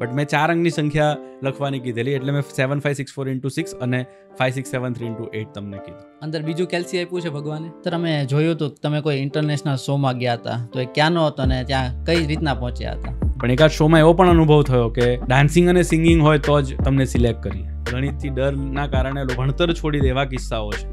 but મેં ચાર અંગની સંખ્યા લખવાની કીધેલી એટલે મેં seven five six four into six અને five six seven three into eight તમને કીધું અંદર બીજું કેલ્સી આપ્યું છે ભગવાને તો તમે જોયું તો તમે કોઈ ઇન્ટરનેશનલ શોમાં ગયા હતા તો એ ક્યાંનો હતો અને ત્યાં કઈ રીતના પહોંચ્યા હતા પણ એકાદ શોમાં એવો પણ અનુભવ થયો કે ડાન્સિંગ અને સિંગિંગ હોય તો જ તમને સિલેક્ટ કરી ગણિતથી ડરના કારણે ભણતર છોડી દેવા કિસ્સાઓ છે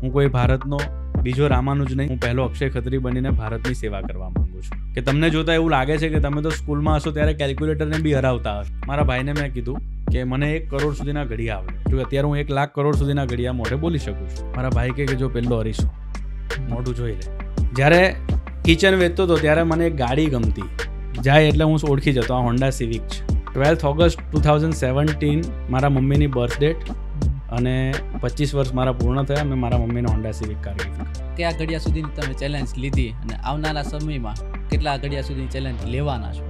હું કોઈ ભારતનો બીજો રામાનુજ નહીં હું પહેલો અક્ષય ખત્રી બનીને ભારતની સેવા કરવા માંગુ છું કે તમને જોતા એવું લાગે છે કે તમે તો સ્કૂલમાં હશો ત્યારે કેલ્ક્યુલેટરને બી હરાવતા હશો મારા ભાઈને મેં કીધું કે મને એક કરોડ સુધીના ઘડિયા આવડે જો અત્યારે હું એક લાખ કરોડ સુધીના ઘડિયા મોઢે બોલી શકું છું મારા ભાઈ કે જો પહેલો હરીશું મોઢું જોઈ લે જ્યારે કિચન વેચતો હતો ત્યારે મને એક ગાડી ગમતી જાય એટલે હું ઓળખી જતો આ હોન્ડા સિવિક છે twelfth August two thousand seventeen મારા મમ્મીની બર્થ ડેટ અને પચીસ વર્ષ મારા પૂર્ણ થયા મેં મારા મમ્મીને હોન્ડા સિવિક કાર ગીફ્ટ કયા ઘડિયા સુધીની તમે ચેલેન્જ લીધી અને આવનારા સમયમાં કેટલા ઘડિયા સુધી ચેલેન્જ લેવાના છો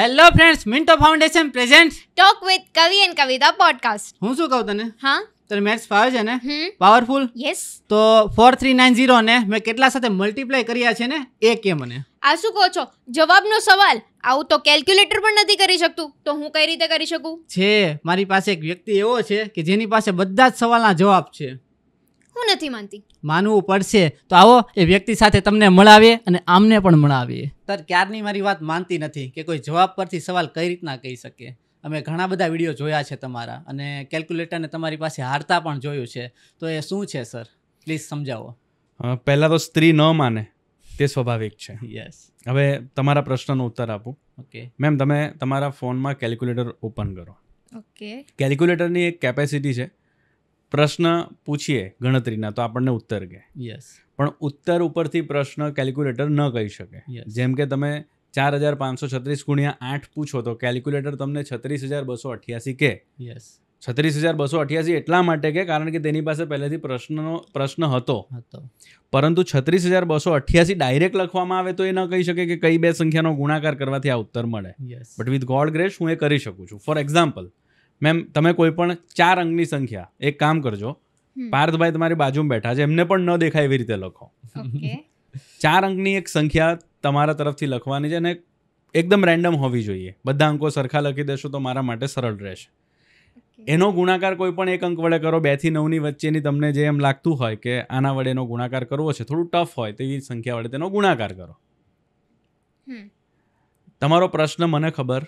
hello friends Minto foundation present talk with Kavi N Kavita podcast હું શું કહું તને હા તને મેથ્સ ફાવે છે ને પાવરફુલ યસ તો ફોર થ્રી નાઇન ઝીરો ને મેં કેટલા સાથે મલ્ટીપ્લાય કર્યા છે ને એ કે મને આ શું કહો છો જવાબનો સવાલ આવું તો કેલ્ક્યુલેટર પણ નથી કરી શકતું તો હું કઈ રીતે કરી શકું છે મારી પાસે એક વ્યક્તિ એવો છે કે જેની પાસે બધા જ સવાલના જવાબ છે હું નથી માનતી માનવું પડશે તો આવો એ વ્યક્તિ સાથે તમને મળાવીએ અને આમને પણ મળાવીએ તર ક્યારની મારી વાત માનતી નથી કે કોઈ જવાબ પરથી સવાલ કઈ રીતના કહી શકે અમે ઘણા બધા વિડીયો જોયા છે તમારા અને કેલ્ક્યુલેટરને તમારી પાસે હારતા પણ જોયું છે તો એ શું છે સર પ્લીઝ સમજાવો પહેલાં તો સ્ત્રી ન માને તે સ્વાભાવિક છે યસ હવે તમારા પ્રશ્નનો ઉત્તર આપો ઓકે મેમ તમે તમારા ફોનમાં કેલ્ક્યુલેટર ઓપન કરો ઓકે કેલ્ક્યુલેટરની એક કેપેસિટી છે પ્રશ્ન પૂછીએ ગણતરીના તો આપણને ઉત્તર કહે યસ પણ ઉત્તર ઉપરથી પ્રશ્ન કેલ્ક્યુલેટર ન કહી શકે જેમ કે તમે ચાર હજાર પાંચસો છત્રીસ ગુણ્યા આઠ પૂછો તો કેલ્ક્યુલેટર તમને છત્રીસ હજાર બસો અઠ્યાસી કે યસ છત્રીસ હજાર બસો અઠ્યાસી એટલા માટે કે કારણ કે તેની પાસે પહેલેથી પ્રશ્નનો પ્રશ્ન હતો પરંતુ છત્રીસ હજાર બસો અઠ્યાસી ડાયરેક્ટ લખવામાં આવે તો એ ન કહી શકે કે કઈ બે સંખ્યાનો ગુણાકાર કરવાથી આ ઉત્તર મળે બટ વિથ ગોડ ગ્રેસ હું એ કરી શકું છું ફોર એક્ઝામ્પલ મેમ તમે કોઈ પણ ચાર અંકની સંખ્યા એક કામ કરજો પાર્થભાઈ તમારી બાજુમાં બેઠા છે એમને પણ ન દેખાય એવી રીતે લખો ચાર અંકની એક સંખ્યા તમારા તરફથી લખવાની છે અને એકદમ રેન્ડમ હોવી જોઈએ બધા અંકો સરખા લખી દેશો તો મારા માટે સરળ રહેશે એનો ગુણાકાર કોઈ પણ એક અંક વડે કરો બે થી નવની વચ્ચેની તમને જે એમ લાગતું હોય કે આના વડે એનો ગુણાકાર કરવો છે થોડું ટફ હોય તેવી સંખ્યા વડે તેનો ગુણાકાર કરો તમારો પ્રશ્ન મને ખબર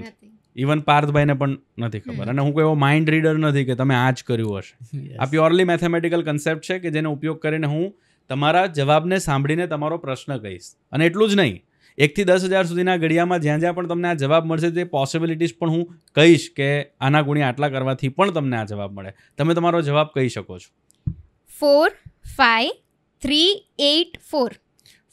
નથી ઇવન પાર્થભાઈને પણ નથી ખબર અને હું કોઈ એવો માઇન્ડ રીડર નથી કે તમે આ જ કર્યું હશે આ પ્યોરલી મેથેમેટિકલ કન્સેપ્ટ છે કે જેનો ઉપયોગ કરીને હું તમારા જવાબને સાંભળીને તમારો પ્રશ્ન કહીશ અને એટલું જ નહીં એકથી દસ હજાર સુધીના ઘડિયામાં જ્યાં જ્યાં પણ તમને આ જવાબ મળશે તે પોસિબિલિટીઝ પણ હું કહીશ કે આના ગુણ્યા આટલા કરવાથી પણ તમને આ જવાબ મળે તમે તમારો જવાબ કહી શકો છો four five three eight four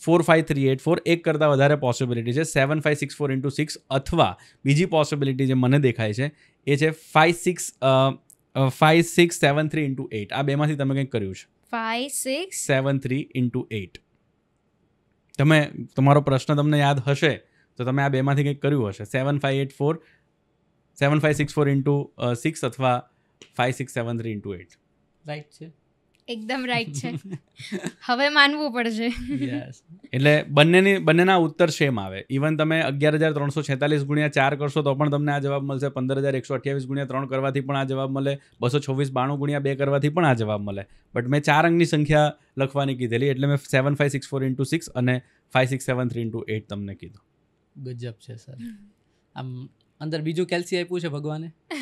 four five three eight four એક કરતાં વધારે પોસિબિલિટી છે seven five six four into six અથવા બીજી પોસિબિલિટી જે મને દેખાય છે એ છે five six five six seven three into eight આ બેમાંથી તમે કંઈક કર્યું છે five six seven three into eight તમે તમારો પ્રશ્ન તમને યાદ હશે તો તમે આ બેમાંથી કંઈક કર્યું હશે seven five eight four seven five six four into six અથવા five six seven three into eight right છે એકદમ રાઈટ છે હવે માનવું પડશે એટલે બંનેની બંનેના ઉત્તર સેમ આવે ઇવન તમે અગિયાર હજાર ત્રણસો છેતાલીસ ગુણ્યા ચાર કરશો તો પણ તમને આ જવાબ મળશે પંદર હજાર એકસો અઠ્યાવીસ ગુણ્યા ત્રણ કરવાથી પણ આ જવાબ મળે બસો છવ્વીસ બાણું ગુણ્યા બે કરવાથી પણ આ જવાબ મળે બટ મેં ચાર અંગની સંખ્યા લખવાની કીધેલી એટલે મેં seven five six four into six અને five six seven three into eight તમને કીધું ગજબ છે સર આમ અંદર બીજું કેલ્સી આપ્યું છે ભગવાને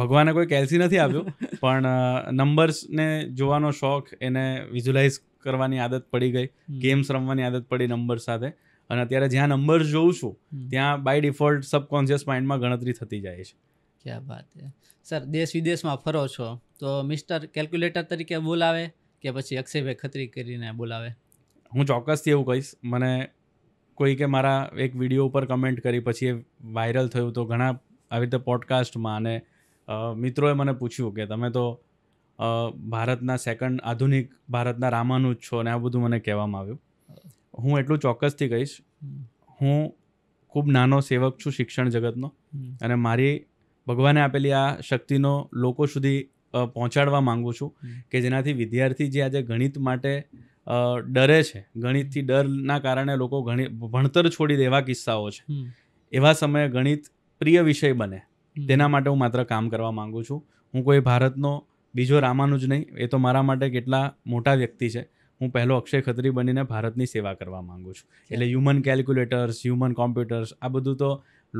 ભગવાને કોઈ કેલ્સી નથી આપ્યો પણ નંબર્સને જોવાનો શોખ એને વિઝ્યુલાઇઝ કરવાની આદત પડી ગઈ ગેમ્સ રમવાની આદત પડી નંબર સાથે અને અત્યારે જ્યાં નંબર્સ જોઉં છું ત્યાં બાય ડિફોલ્ટ સબકોન્શિયસ માઇન્ડમાં ગણતરી થતી જાય છે ક્યાં વાત છે સર દેશ વિદેશમાં ફરો છો તો મિસ્ટર કેલ્ક્યુલેટર તરીકે બોલાવે કે પછી અક્ષયભાઈ ખત્રી કરીને બોલાવે હું ચોક્કસથી એવું કહીશ મને કોઈ કે મારા એક વિડીયો ઉપર કમેન્ટ કરી પછી એ વાયરલ થયું તો ઘણા આવી રીતે પોડકાસ્ટમાં અને મિત્રોએ મને પૂછ્યું કે તમે તો ભારતના સેકન્ડ આધુનિક ભારતના રામાનુજ છો અને આ બધું મને કહેવામાં આવ્યું હું એટલું ચોક્કસથી કહીશ હું ખૂબ નાનો સેવક છું શિક્ષણ જગતનો અને મારી ભગવાને આપેલી આ શક્તિનો લોકો સુધી પહોંચાડવા માંગુ છું કે જેનાથી વિદ્યાર્થી જે આજે ગણિત માટે ડરે છે ગણિતથી ડરના કારણે લોકો ગણિત ભણતર છોડી દેવા કિસ્સાઓ છે એવા સમયે ગણિત પ્રિય વિષય બને તેના માટે હું માત્ર કામ કરવા માંગુ છું હું કોઈ ભારતનો બીજો રામાનુજ નહીં એ તો મારા માટે કેટલા મોટા વ્યક્તિ છે હું પહેલો અક્ષય ખત્રી બનીને ભારતની સેવા કરવા માંગુ છું એટલે હ્યુમન કેલ્ક્યુલેટર્સ હ્યુમન કોમ્પ્યુટર્સ આ બધું તો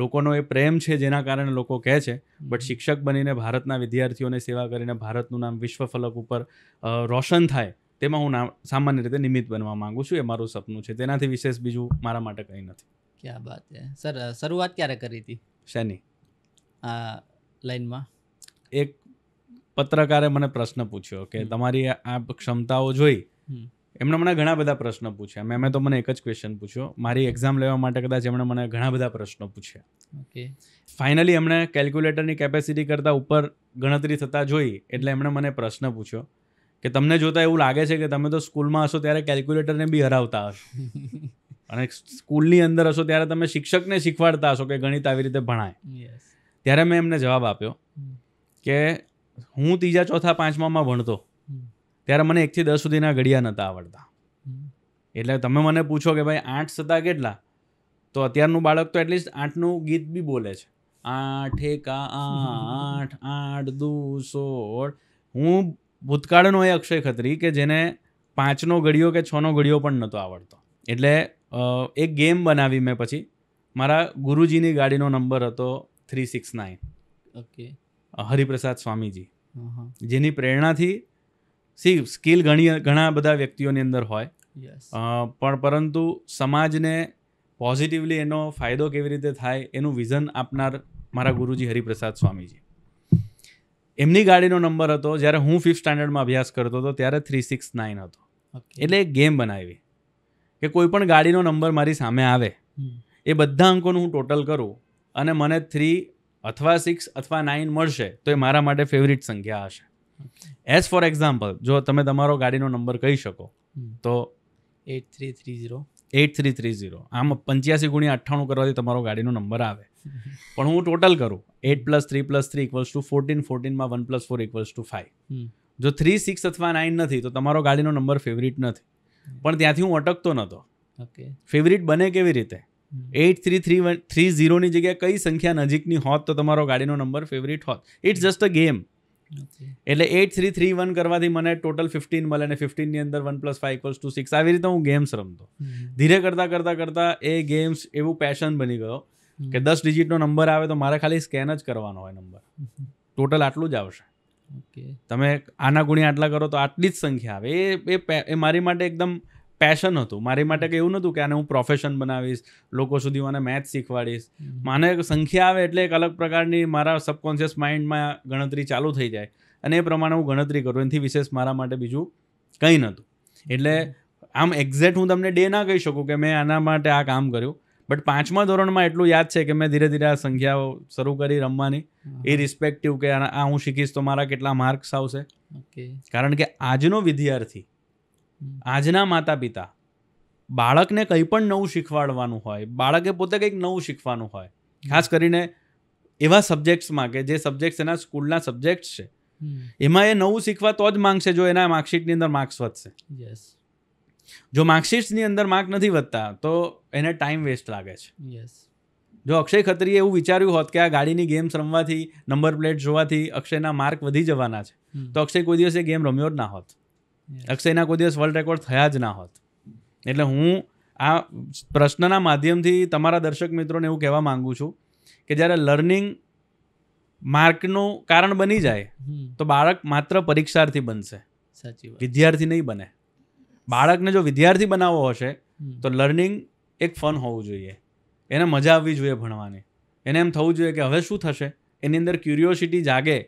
લોકોનો એ પ્રેમ છે જેના કારણે લોકો કહે છે બટ શિક્ષક બનીને ભારતના વિદ્યાર્થીઓને સેવા કરીને ભારતનું નામ વિશ્વ ફલક ઉપર રોશન થાય તેમાં હું નામ સામાન્ય રીતે નિમિત્ત બનવા માંગુ છું એ મારું સપનું છે તેનાથી વિશેષ બીજું મારા માટે કંઈ નથી ક્યાં વાત છે સર શરૂઆત ક્યારે કરી હતી શેની આ લાઈનમાં એક પત્રકારે મને પ્રશ્ન પૂછ્યો કે તમારી આ ક્ષમતાઓ જોઈ એમણે મને ઘણા બધા પ્રશ્ન પૂછ્યા મેમે તો મને એક જ ક્વેશ્ચન પૂછ્યો મારી એક્ઝામ લેવા માટે કદાચ એમણે મને ઘણા બધા પ્રશ્નો પૂછ્યા ઓકે ફાઇનલી એમણે કેલ્ક્યુલેટરની કેપેસિટી કરતાં ઉપર ગણતરી થતાં જોઈ એટલે એમણે મને પ્રશ્ન પૂછ્યો કે તમને જોતા એવું લાગે છે કે તમે તો સ્કૂલમાં હશો ત્યારે કેલ્ક્યુલેટરને બી હરાવતા હશો અને સ્કૂલની અંદર હશો ત્યારે તમે શિક્ષકને શીખવાડતા હશો કે ગણિત આવી રીતે ભણાય ત્યારે મેં એમને જવાબ આપ્યો કે હું ત્રીજા ચોથા પાંચમામાં ભણતો ત્યારે મને એકથી દસ સુધીના ઘડિયા નહોતા આવડતા એટલે તમે મને પૂછો કે ભાઈ આઠ સતા કેટલા તો અત્યારનું બાળક તો એટલીસ્ટ આઠનું ગીત બી બોલે છે આઠ એકા આઠ આઠ દુ સોળ હું ભૂતકાળનો એ અક્ષય ખત્રી કે જેને પાંચનો ઘડિયો કે છનો ઘડિયો પણ નહોતો આવડતો એટલે એક ગેમ બનાવી મેં પછી મારા ગુરુજીની ગાડીનો નંબર હતો three six nine okay Hariprasad Swamiji જેની પ્રેરણાથી સી સ્કિલ ઘણી ઘણા બધા વ્યક્તિઓની અંદર હોય પણ પરંતુ સમાજને પોઝિટિવલી એનો ફાયદો કેવી રીતે થાય એનું વિઝન આપનાર મારા ગુરુજી હરિપ્રસાદ સ્વામીજી એમની ગાડીનો નંબર હતો જ્યારે હું ફિફ્થ સ્ટાન્ડર્ડમાં અભ્યાસ કરતો હતો ત્યારે થ્રી સિક્સ નાઇન હતો એટલે એક ગેમ બનાવી કે કોઈ પણ ગાડીનો નંબર મારી સામે આવે એ બધા અંકોનું હું ટોટલ કરું અને મને થ્રી અથવા સિક્સ અથવા નાઇન મળશે તો એ મારા માટે ફેવરિટ સંખ્યા હશે એઝ ફોર એક્ઝામ્પલ જો તમે તમારો ગાડીનો નંબર કહી શકો તો eight three three zero eight three three zero આમ પંચ્યાસી ગુણ્યા અઠ્ઠાણું કરવાથી તમારો ગાડીનો નંબર આવે પણ હું ટોટલ કરું eight plus three plus three equals to fourteen ફોર્ટીનમાં one plus four equals to five જો થ્રી સિક્સ અથવા નાઇન નથી તો તમારો ગાડીનો નંબર ફેવરિટ નથી પણ ત્યાંથી હું અટકતો નહોતો ઓકે ફેવરિટ બને કેવી રીતે eight three three one three ઝીરોની જગ્યાએ કઈ સંખ્યા નજીકની હોત તો તમારો ગાડીનો નંબર ફેવરિટ હોત ઇટ્સ જસ્ટ અ ગેમ એટલે એટ થ્રી થ્રી વન કરવાથી મને ટોટલ ફિફ્ટીન મળે અને ફિફ્ટીનની અંદર one plus five equals to six આવી રીતે હું ગેમ્સ રમતો ધીરે કરતા કરતા કરતા એ ગેમ્સ એવું પેશન બની ગયો કે દસ ડિજિટનો નંબર આવે તો મારે ખાલી સ્કેન જ કરવાનો હોય નંબર ટોટલ આટલું જ આવશે તમે આના ગુણ્યા આટલા કરો તો આટલી જ સંખ્યા આવે એ એ મારી માટે એકદમ પેશન હતું મારી માટે કે એવું નહોતું કે આને હું પ્રોફેશન બનાવીશ લોકો સુધી મને મેથ શીખવાડીશ એક સંખ્યા આવે એટલે એક અલગ પ્રકારની મારા સબકોન્શિયસ માઇન્ડમાં ગણતરી ચાલુ થઈ જાય અને એ પ્રમાણે હું ગણતરી કરું એનાથી વિશેષ મારા માટે બીજું કંઈ નહોતું એટલે આમ એક્ઝેક્ટ હું તમને ડે ના કહી શકું કે મેં આના માટે આ કામ કર્યું બટ પાંચમા ધોરણમાં એટલું યાદ છે કે મેં ધીરે ધીરે આ સંખ્યાઓ શરૂ કરી રમવાની એ રિસ્પેક્ટિવ કે આ હું શીખીશ તો મારા કેટલા માર્ક્સ આવશે કારણ કે આજનો વિદ્યાર્થી આજના માતા પિતા બાળકને કંઈ પણ નવું શીખવાડવાનું હોય બાળકે પોતે કંઈક નવું શીખવાનું હોય ખાસ કરીને એવા સબ્જેક્ટ્સમાં કે જે સબ્જેક્ટ્સ એના સ્કૂલના સબ્જેક્ટ્સ છે એમાં એ નવું શીખવા તો જ માંગશે જો એના માર્કશીટની અંદર માર્ક્સ વધશે યસ જો માર્કશીટ્સની અંદર માર્ક નથી વધતા તો એને ટાઈમ વેસ્ટ લાગે છે યસ જો અક્ષય ખત્રીએ એવું વિચાર્યું હોત કે આ ગાડીની ગેમ્સ રમવાથી નંબર પ્લેટ જોવાથી અક્ષયના માર્ક વધી જવાના છે તો અક્ષય કોઈ દિવસ એ ગેમ રમ્યો જ ના હોત અક્ષયના કોઈ દિવસ વર્લ્ડ રેકોર્ડ થયા જ ના હોત એટલે હું આ પ્રશ્નના માધ્યમથી તમારા દર્શક મિત્રોને એવું કહેવા માગું છું કે જ્યારે લર્નિંગ માર્કનું કારણ બની જાય તો બાળક માત્ર પરીક્ષાર્થી બનશે સાચી વિદ્યાર્થી નહીં બને બાળકને જો વિદ્યાર્થી બનાવવો હશે તો લર્નિંગ એક ફન હોવું જોઈએ એને મજા આવવી જોઈએ ભણવાની એને એમ થવું જોઈએ કે હવે શું થશે એની અંદર ક્યુરિયોસિટી જાગે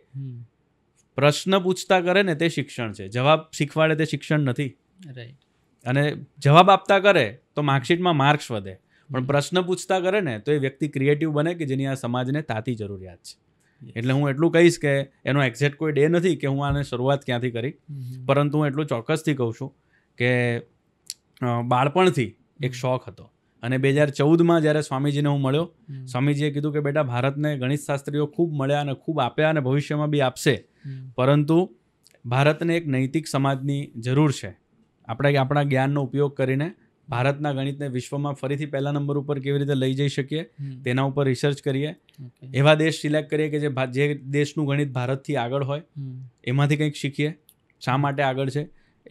પ્રશ્ન પૂછતા કરે ને તે શિક્ષણ છે જવાબ શીખવાડે તે શિક્ષણ નથી રાઈટ અને જવાબ આપતા કરે તો માર્કશીટમાં માર્ક્સ વધે પણ પ્રશ્ન પૂછતા કરે ને તો એ વ્યક્તિ ક્રિએટિવ બને કે જેની આ સમાજને તાતી જરૂરિયાત છે એટલે હું એટલું કહીશ કે એનો એક્ઝેક્ટ કોઈ ડે નથી કે હું આને શરૂઆત ક્યાંથી કરી પરંતુ હું એટલું ચોક્કસથી કહું છું કે બાળપણથી એક શોખ હતો અને બે હજાર ચૌદમાં જ્યારે સ્વામીજીને હું મળ્યો સ્વામીજીએ કીધું કે બેટા ભારતને ગણિત શાસ્ત્રીઓ ખૂબ મળ્યા અને ખૂબ આપ્યા અને ભવિષ્યમાં બી આપશે પરંતુ ભારતને એક નૈતિક સમાજની જરૂર છે આપણે આપણા જ્ઞાનનો ઉપયોગ કરીને ભારતના ગણિતને વિશ્વમાં ફરીથી પહેલા નંબર ઉપર કેવી રીતે લઈ જઈ શકીએ તેના ઉપર રિસર્ચ કરીએ એવા દેશ સિલેક્ટ કરીએ કે જે જે દેશનું ગણિત ભારતથી આગળ હોય એમાંથી કંઈક શીખીએ શા માટે આગળ છે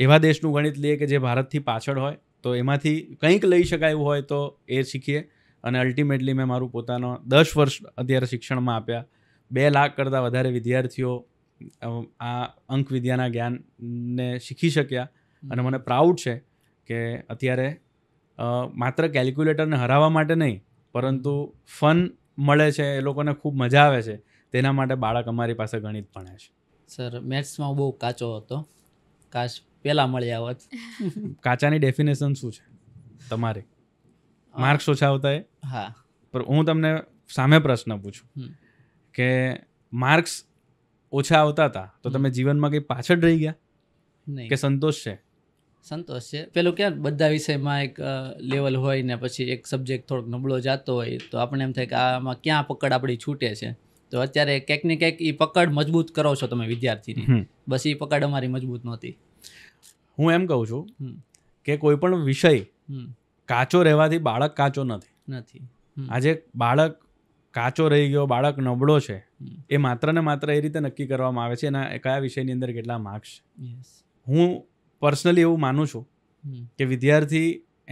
એવા દેશનું ગણિત લઈએ કે જે ભારતથી પાછળ હોય તો એમાંથી કંઈક લઈ શકાય એવું હોય તો એ શીખીએ અને અલ્ટિમેટલી મેં મારું પોતાનો દસ વર્ષ અત્યારે શિક્ષણમાં આપ્યા બે લાખ કરતાં વધારે વિદ્યાર્થીઓ આ અંક વિદ્યાના જ્ઞાનને શીખી શક્યા અને મને પ્રાઉડ છે કે અત્યારે માત્ર કેલ્ક્યુલેટરને હરાવવા માટે નહીં પરંતુ ફન મળે છે એ લોકોને ખૂબ મજા આવે છે તેના માટે બાળક અમારી પાસે ગણિત ભણે છે સર મેથ્સમાં બહુ કાચો હતો કાચ પહેલાં મળ્યા હોત કાચાની ડેફિનેશન શું છે તમારે માર્ક્સ ઓછા આવતા એ હા પણ હું તમને સામે પ્રશ્ન પૂછું કે માર્ક્સ ઓછા આવતા હતા તો તમે જીવનમાં કંઈ પાછળ રહી ગયા નહીં કે સંતોષ છે સંતોષ છે પેલું ક્યાં બધા વિષયમાં એક લેવલ હોય ને પછી એક સબ્જેક્ટ થોડોક નબળો જતો હોય તો આપણે એમ થાય કે આમાં ક્યાં પકડ આપણી છૂટે છે તો અત્યારે ક્યાંક ને ક્યાંક એ પકડ મજબૂત કરો છો તમે વિદ્યાર્થીની બસ એ પકડ અમારી મજબૂત નહોતી હું એમ કહું છું કે કોઈ પણ વિષય કાચો રહેવાથી બાળક કાચો નથી નથી આજે બાળક કાચો રહી ગયો બાળક નબળો છે એ માત્ર ને માત્ર એ રીતે નક્કી કરવામાં આવે છે એના કયા વિષયની અંદર કેટલા માર્ક્સ હું પર્સનલી એવું માનું છું કે વિદ્યાર્થી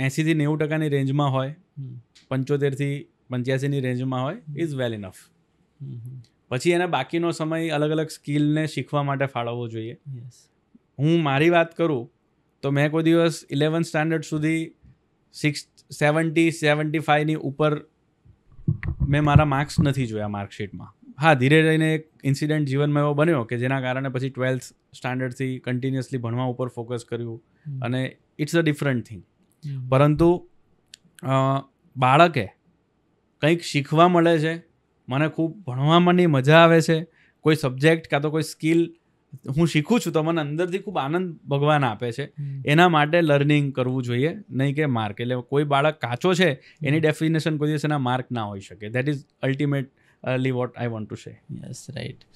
એંસીથી નેવું ટકાની રેન્જમાં હોય પંચોતેરથી પંચ્યાસીની રેન્જમાં હોય ઇઝ વેલ ઇનફ પછી એને બાકીનો સમય અલગ અલગ સ્કિલને શીખવા માટે ફાળવવો જોઈએ હું મારી વાત કરું તો મેં કોઈ દિવસ ઇલેવન્થ સ્ટાન્ડર્ડ સુધી સિક્સ સેવન્ટી સેવન્ટી ફાઈવની ઉપર મેં મારા માર્ક્સ નથી જોયા માર્કશીટમાં હા ધીરે રહીને એક ઇન્સિડન્ટ જીવનમાં એવો બન્યો કે જેના કારણે પછી ટ્વેલ્થ સ્ટાન્ડર્ડથી કન્ટિન્યુઅસલી ભણવા ઉપર ફોકસ કર્યું અને ઇટ્સ અ ડિફરન્ટ થિંગ પરંતુ બાળકે કંઈક શીખવા મળે છે મને ખૂબ ભણવામાંની મજા આવે છે કોઈ સબ્જેક્ટ કાં તો કોઈ સ્કિલ હું શીખું છું તો મને અંદરથી ખૂબ આનંદ ભગવાન આપે છે એના માટે લર્નિંગ કરવું જોઈએ નહીં કે માર્ક એટલે કોઈ બાળક કાચો છે એની ડેફિનેશન કોઈ દિવસ એના માર્ક ના હોઈ શકે that is ultimate early what I want to say yes right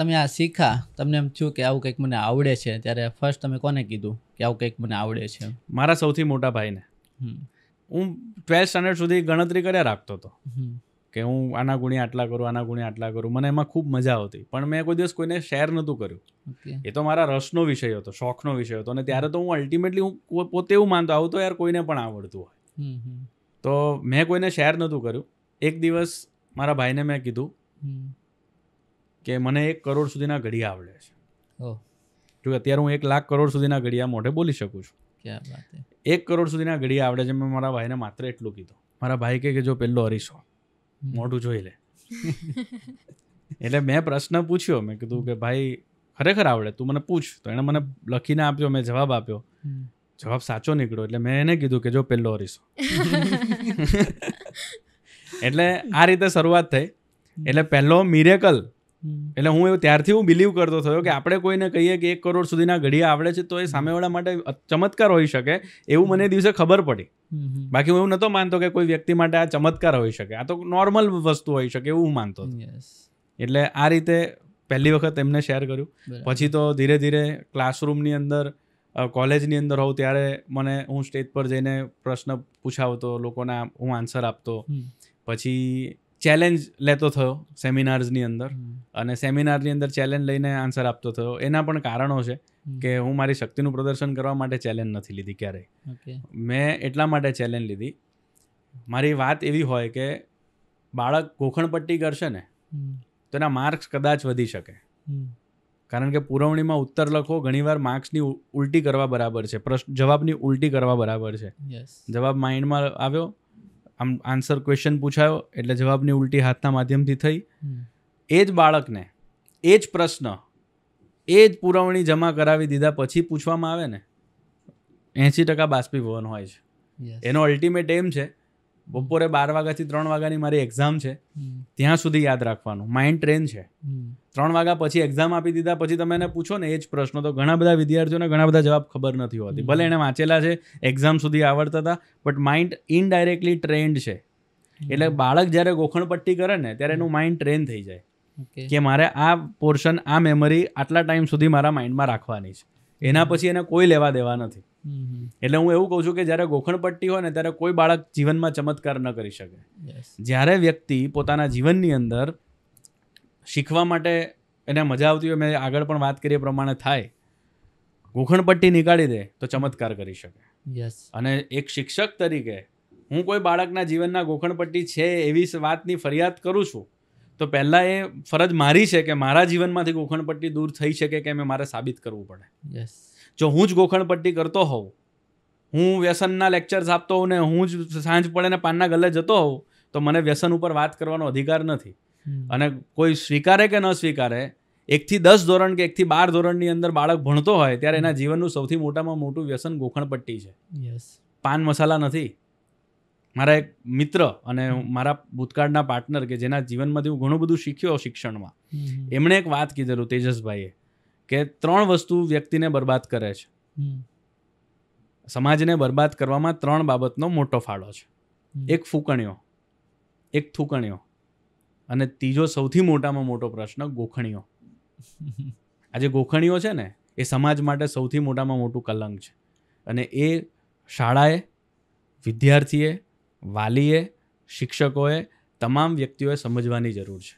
તમે આ શીખા તમને એમ થયું કે આવું કંઈક મને આવડે છે ત્યારે ફર્સ્ટ તમે કોને કીધું કે આવું કંઈક મને આવડે છે મારા સૌથી મોટા ભાઈને હું ટ્વેલ્થ સ્ટાન્ડર્ડ સુધી ગણતરી કર્યા રાખતો હતો કે હું આના ગુણ્યા આટલા કરું આના ગુણ્યા આટલા કરું મને એમાં ખૂબ મજા આવતી પણ મેં કોઈ દિવસ કોઈને શેર નહોતું કર્યું એ તો મારા રસનો વિષય હતો શોખનો વિષય હતો અને ત્યારે તો હું અલ્ટિમેટલી હું પોતે એવું માનતો આવું તો યાર કોઈને પણ આવડતું હોય તો મેં કોઈને શેર નહોતું કર્યું એક દિવસ મારા ભાઈને મેં કીધું કે મને એક કરોડ સુધીના ઘડિયા આવડે છે જો અત્યારે હું એક લાખ કરોડ સુધીના ઘડિયા મોઢે બોલી શકું છું એક કરોડ સુધીના ઘડિયા આવડે છે મેં મારા ભાઈને માત્ર એટલું કીધું મારા ભાઈ કે જો પહેલો હરીશો મોઢું જોઈ લે એટલે મેં પ્રશ્ન પૂછ્યો મેં કીધું કે ભાઈ ખરેખર આવડે તું મને પૂછ તો એણે મને લખીને આપ્યો મેં જવાબ આપ્યો જવાબ સાચો નીકળ્યો એટલે મેં એને કીધું કે જો પહેલો હરીશો એટલે આ રીતે શરૂઆત થઈ એટલે પહેલો મિરેકલ એટલે હું ત્યારથી હું બિલીવ કરતો થયો કે આપણે કોઈને કહીએ કે એક કરોડ સુધીના ઘડિયા આવડે છે તો એ સામેવાળા માટે ચમત્કાર હોઈ શકે એવું મને દિવસે ખબર પડી બાકી હું એવું નહોતો માનતો કે કોઈ વ્યક્તિ માટે આ ચમત્કાર હોઈ શકે આ તો નોર્મલ વસ્તુ હોઈ શકે એવું હું માનતો એટલે આ રીતે પહેલી વખત એમને શેર કર્યું પછી તો ધીરે ધીરે ક્લાસરૂમની અંદર કોલેજની અંદર હોઉં ત્યારે મને હું સ્ટેજ પર જઈને પ્રશ્ન પૂછાવતો લોકોના હું આન્સર આપતો પછી ચેલેન્જ લેતો થયો સેમિનાર્સની અંદર અને સેમિનારની અંદર ચેલેન્જ લઈને આન્સર આપતો થયો એના પણ કારણો છે કે હું મારી શક્તિનું પ્રદર્શન કરવા માટે ચેલેન્જ નથી લીધી ક્યારેય મેં એટલા માટે ચેલેન્જ લીધી મારી વાત એવી હોય કે બાળક ગોખણપટ્ટી કરશે ને તો એના માર્ક્સ કદાચ વધી શકે કારણ કે પુરવણીમાં ઉત્તર લખો ઘણીવાર માર્ક્સની ઉલટી કરવા બરાબર છે પ્રશ્ન જવાબની ઉલટી કરવા બરાબર છે જવાબ માઇન્ડમાં આવ્યો આમ આન્સર ક્વેશ્ચન પૂછાયો એટલે જવાબની ઉલટી હાથના માધ્યમથી થઈ એ જ બાળકને એ જ પ્રશ્ન એ જ પુરવણી જમા કરાવી દીધા પછી પૂછવામાં આવે ને એંસી ટકા બાષ્પીભવન હોય છે એનો અલ્ટિમેટ એમ છે બપોરે બાર વાગ્યાથી ત્રણ વાગ્યાની મારી એક્ઝામ છે ત્યાં સુધી યાદ રાખવાનું માઇન્ડ ટ્રેન છે ત્રણ વાગ્યા પછી એક્ઝામ આપી દીધા પછી તમે એને પૂછો ને એ જ પ્રશ્નો તો ઘણા બધા વિદ્યાર્થીઓને ઘણા બધા જવાબ ખબર નથી હોતી ભલે એણે વાંચેલા છે એક્ઝામ સુધી આવડતા હતા બટ માઇન્ડ ઇનડાયરેક્ટલી ટ્રેન્ડ છે એટલે બાળક જ્યારે ગોખણપટ્ટી કરે ને ત્યારે એનું માઇન્ડ ટ્રેન થઈ જાય કે મારે આ પોર્શન આ મેમરી આટલા ટાઈમ સુધી મારા માઇન્ડમાં રાખવાની છે એના પછી એને કોઈ લેવા દેવા નથી એટલે હું એવું કહું છું કે જ્યારે ગોખણપટ્ટી હોય ને ત્યારે કોઈ બાળક જીવનમાં ચમત્કાર ન કરી શકે જ્યારે વ્યક્તિ પોતાના જીવનની અંદર શીખવા માટે એને મજા આવતી હોય મેં આગળ પણ વાત કરી એ પ્રમાણે થાય ગોખણપટ્ટી નીકાળી દે તો ચમત્કાર કરી શકે યસ અને એક શિક્ષક તરીકે હું કોઈ બાળકના જીવનના ગોખણપટ્ટી છે એવી વાતની ફરિયાદ કરું છું તો પહેલાં એ ફરજ મારી છે કે મારા જીવનમાંથી ગોખણપટ્ટી દૂર થઈ શકે કે મેં મારે સાબિત કરવું પડે યસ જો હું જ ગોખણપટ્ટી કરતો હોઉં હું વ્યસનના લેક્ચર્સ આપતો હોઉં ને હું જ સાંજ પડે ને પાનના ગલે જતો હોઉં તો મને વ્યસન ઉપર વાત કરવાનો અધિકાર નથી અને કોઈ સ્વીકારે કે ન સ્વીકારે એકથી દસ ધોરણ કે એકથી બાર ધોરણની અંદર બાળક ભણતો હોય ત્યારે એના જીવનનું સૌથી મોટામાં મોટું વ્યસન ગોખણપટ્ટી છે પાન મસાલા નથી મારા એક મિત્ર અને મારા ભૂતકાળના પાર્ટનર કે જેના જીવનમાંથી હું ઘણું બધું શીખ્યો શિક્ષણમાં એમણે એક વાત કીધેલું તેજસભાઈએ કે ત્રણ વસ્તુ વ્યક્તિને બરબાદ કરે છે સમાજને બરબાદ કરવામાં ત્રણ બાબતનો મોટો ફાળો છે એક ફૂકણીઓ એક થૂકણીઓ અને ત્રીજો સૌથી મોટામાં મોટો પ્રશ્ન ગોખણીઓ આજે ગોખણીઓ છે ને એ સમાજ માટે સૌથી મોટામાં મોટું કલંક છે અને એ શાળાએ વિદ્યાર્થીએ વાલીએ શિક્ષકોએ તમામ વ્યક્તિઓએ સમજવાની જરૂર છે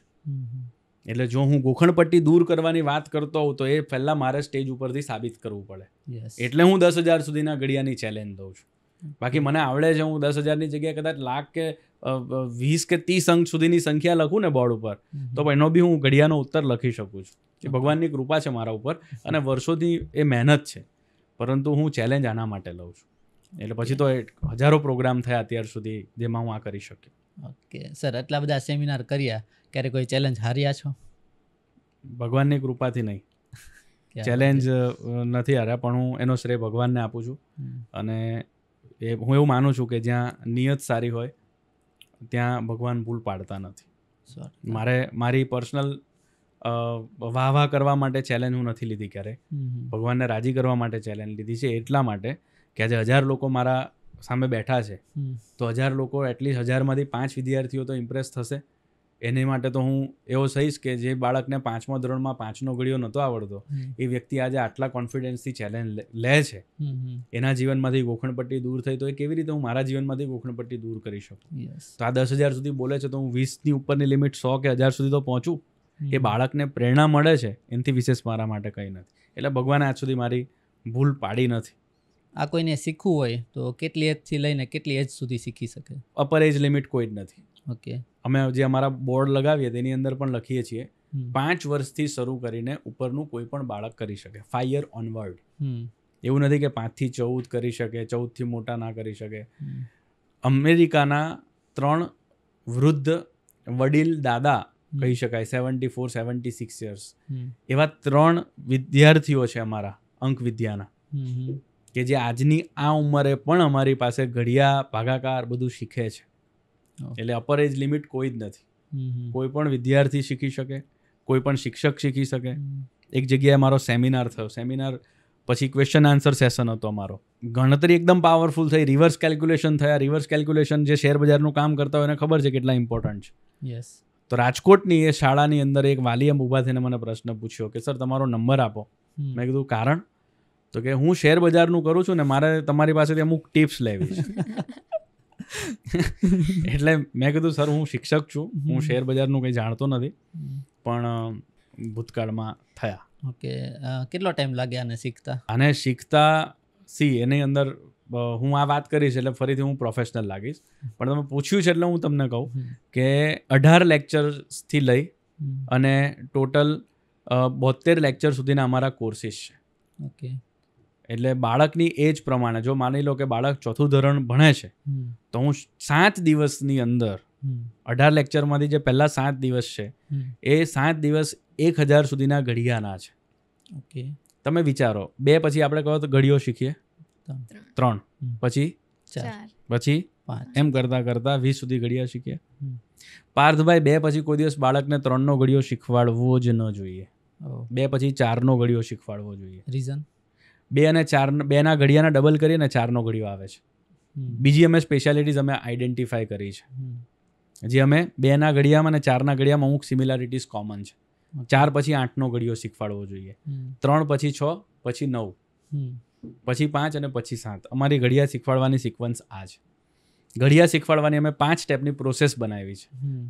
એટલે જો હું ગોખણપટ્ટી દૂર કરવાની વાત કરતો હોઉં તો એ પહેલાં મારે સ્ટેજ ઉપરથી સાબિત કરવું પડે એટલે હું દસ હજાર સુધીના ઘડિયાની ચેલેન્જ દઉં છું બાકી મને આવડે છે હું દસ હજારની જગ્યાએ કદાચ લાખ કે વીસ કે ત્રીસ અંક સુધીની સંખ્યા લખું ને બોર્ડ ઉપર તો એનો બી હું ઘડિયાનો ઉત્તર લખી શકું છું જે ભગવાનની કૃપા છે મારા ઉપર અને વર્ષોથી એ મહેનત છે પરંતુ હું ચેલેન્જ આના માટે લઉં છું એટલે પછી તો હજારો પ્રોગ્રામ થયા અત્યાર સુધી જેમાં હું આ કરી શક્યો ઓકે સર એટલા બધા સેમિનાર કર્યા ક્યારે કોઈ ચેલેન્જ હાર્યા છો ભગવાનની કૃપાથી નહીં ચેલેન્જ નથી હાર્યા પણ હું એનો શ્રેય ભગવાનને આપું છું અને એ હું એવું માનું છું કે જ્યાં નિયત સારી હોય ત્યાં ભગવાન ભૂલ પાડતા નથી મારે મારી પર્સનલ વાહ વાહ કરવા માટે ચેલેન્જ હું નથી લીધી ક્યારે ભગવાનને રાજી કરવા માટે ચેલેન્જ લીધી છે એટલા માટે કે આજે હજાર લોકો મારા સામે બેઠા છે તો હજાર લોકો એટલીસ્ટ હજારમાંથી પાંચ વિદ્યાર્થીઓ તો ઇમ્પ્રેસ થશે એની માટે તો હું એવો સહીશ કે જે બાળકને પાંચમા ધોરણમાં પાંચનો ગળીઓ નહોતો આવડતો એ વ્યક્તિ આજે આટલા કોન્ફિડન્સથી ચેલેન્જ લે છે એના જીવનમાંથી ગોખણપટ્ટી દૂર થઈ તો એ કેવી રીતે હું મારા જીવનમાંથી ગોખણપટ્ટી દૂર કરી શકું તો આ દસ હજાર સુધી બોલે છે તો હું વીસની ઉપરની લિમિટ સો કે હજાર સુધી તો પહોંચું એ બાળકને પ્રેરણા મળે છે એનાથી વિશેષ મારા માટે કંઈ નથી એટલે ભગવાને આજ સુધી મારી ભૂલ પાડી નથી આ કોઈને શીખવું હોય તો કેટલી એજથી લઈને કેટલી એજ સુધી શીખી શકે અપર એજ લિમિટ કોઈ જ નથી ઓકે અમે જે અમારા બોર્ડ લગાવીએ તેની અંદર પણ લખીએ છીએ પાંચ વર્ષથી શરૂ કરીને ઉપરનું કોઈ પણ બાળક કરી શકે ફાયર ઓનવર્ડ એવું નથી કે પાંચથી ચૌદ કરી શકે ચૌદથી મોટા ના કરી શકે અમેરિકાના ત્રણ વૃદ્ધ વડીલ દાદા કહી શકાય seventy four seventy six years એવા ત્રણ વિદ્યાર્થીઓ છે અમારા અંક વિદ્યાના કે જે આજની આ ઉંમરે પણ અમારી પાસે ઘડિયા ભાગાકાર બધું શીખે છે એટલે અપર એજ લિમિટ કોઈ જ નથી કોઈ પણ વિદ્યાર્થી શીખી શકે કોઈ પણ શિક્ષક શીખી શકે એક જગ્યાએ મારો સેમિનાર થયો સેમિનાર પછી ક્વેશ્ચન આન્સર સેશન હતો અમારો ગણતરી એકદમ પાવરફુલ થઈ રિવર્સ કેલ્ક્યુલેશન થયા રિવર્સ કેલ્ક્યુલેશન જે શેર બજારનું કામ કરતા હોય એને ખબર છે કેટલા ઇમ્પોર્ટન્ટ છે યસ તો રાજકોટની એ શાળાની અંદર એક વાલી એમ ઊભા થઈને મને પ્રશ્ન પૂછ્યો કે સર તમારો નંબર આપો મેં કીધું કારણ તો કે હું શેર બજારનું કરું છું ને મારે તમારી પાસેથી અમુક ટિપ્સ લેવી છે એટલે મેં કીધું સર હું શિક્ષક છું હું શેર બજારનું કંઈ જાણતો નથી પણ ભૂતકાળમાં થયા ઓકે કેટલો ટાઈમ લાગ્યા આને શીખતા આને શીખતા સી એની અંદર હું આ વાત કરીશ એટલે ફરીથી હું પ્રોફેશનલ લાગીશ પણ તમે પૂછ્યું છે એટલે હું તમને કહું કે અઢાર લેક્ચર્સથી લઈ અને ટોટલ બોતેર લેક્ચર સુધીના અમારા કોર્સીસ છે ઓકે એટલે બાળકની એજ પ્રમાણે જો માની લો કે બાળક ચોથું ધોરણ ભણે છે તો હું સાત દિવસની અંદર અઢાર લેક્ચરમાંથી જે પહેલાં સાત દિવસ છે એ સાત દિવસ એક હજાર સુધીના ઘડિયાના છે ઓકે તમે વિચારો બે પછી આપણે કહો તો ઘડીઓ શીખીએ ત્રણ પછી ચાર પછી એમ કરતા કરતા વીસ સુધી ઘડિયા શીખીએ પાર્થભાઈ બે પછી કોઈ દિવસ બાળકને ત્રણનો ઘડિયો શીખવાડવો જ ન જોઈએ બે પછી ચારનો ઘડિયો શીખવાડવો જોઈએ રીઝન બે અને ચાર બેના ઘડિયાના ડબલ કરી અને ચારનો ઘડિયો આવે છે બીજી અમે સ્પેશિયાલિટીઝ અમે આઈડેન્ટિફાય કરી છે જે અમે બેના ઘડિયામાં અને ચારના ઘડિયામાં અમુક સિમિલારિટીઝ કોમન છે ચાર પછી આઠનો ઘડિયો શીખવાડવો જોઈએ ત્રણ પછી છ પછી નવ પછી પાંચ અને પછી સાત અમારી ઘડિયા શીખવાડવાની સિક્વન્સ આ છે ઘડિયા શીખવાડવાની અમે પાંચ સ્ટેપની પ્રોસેસ બનાવી છે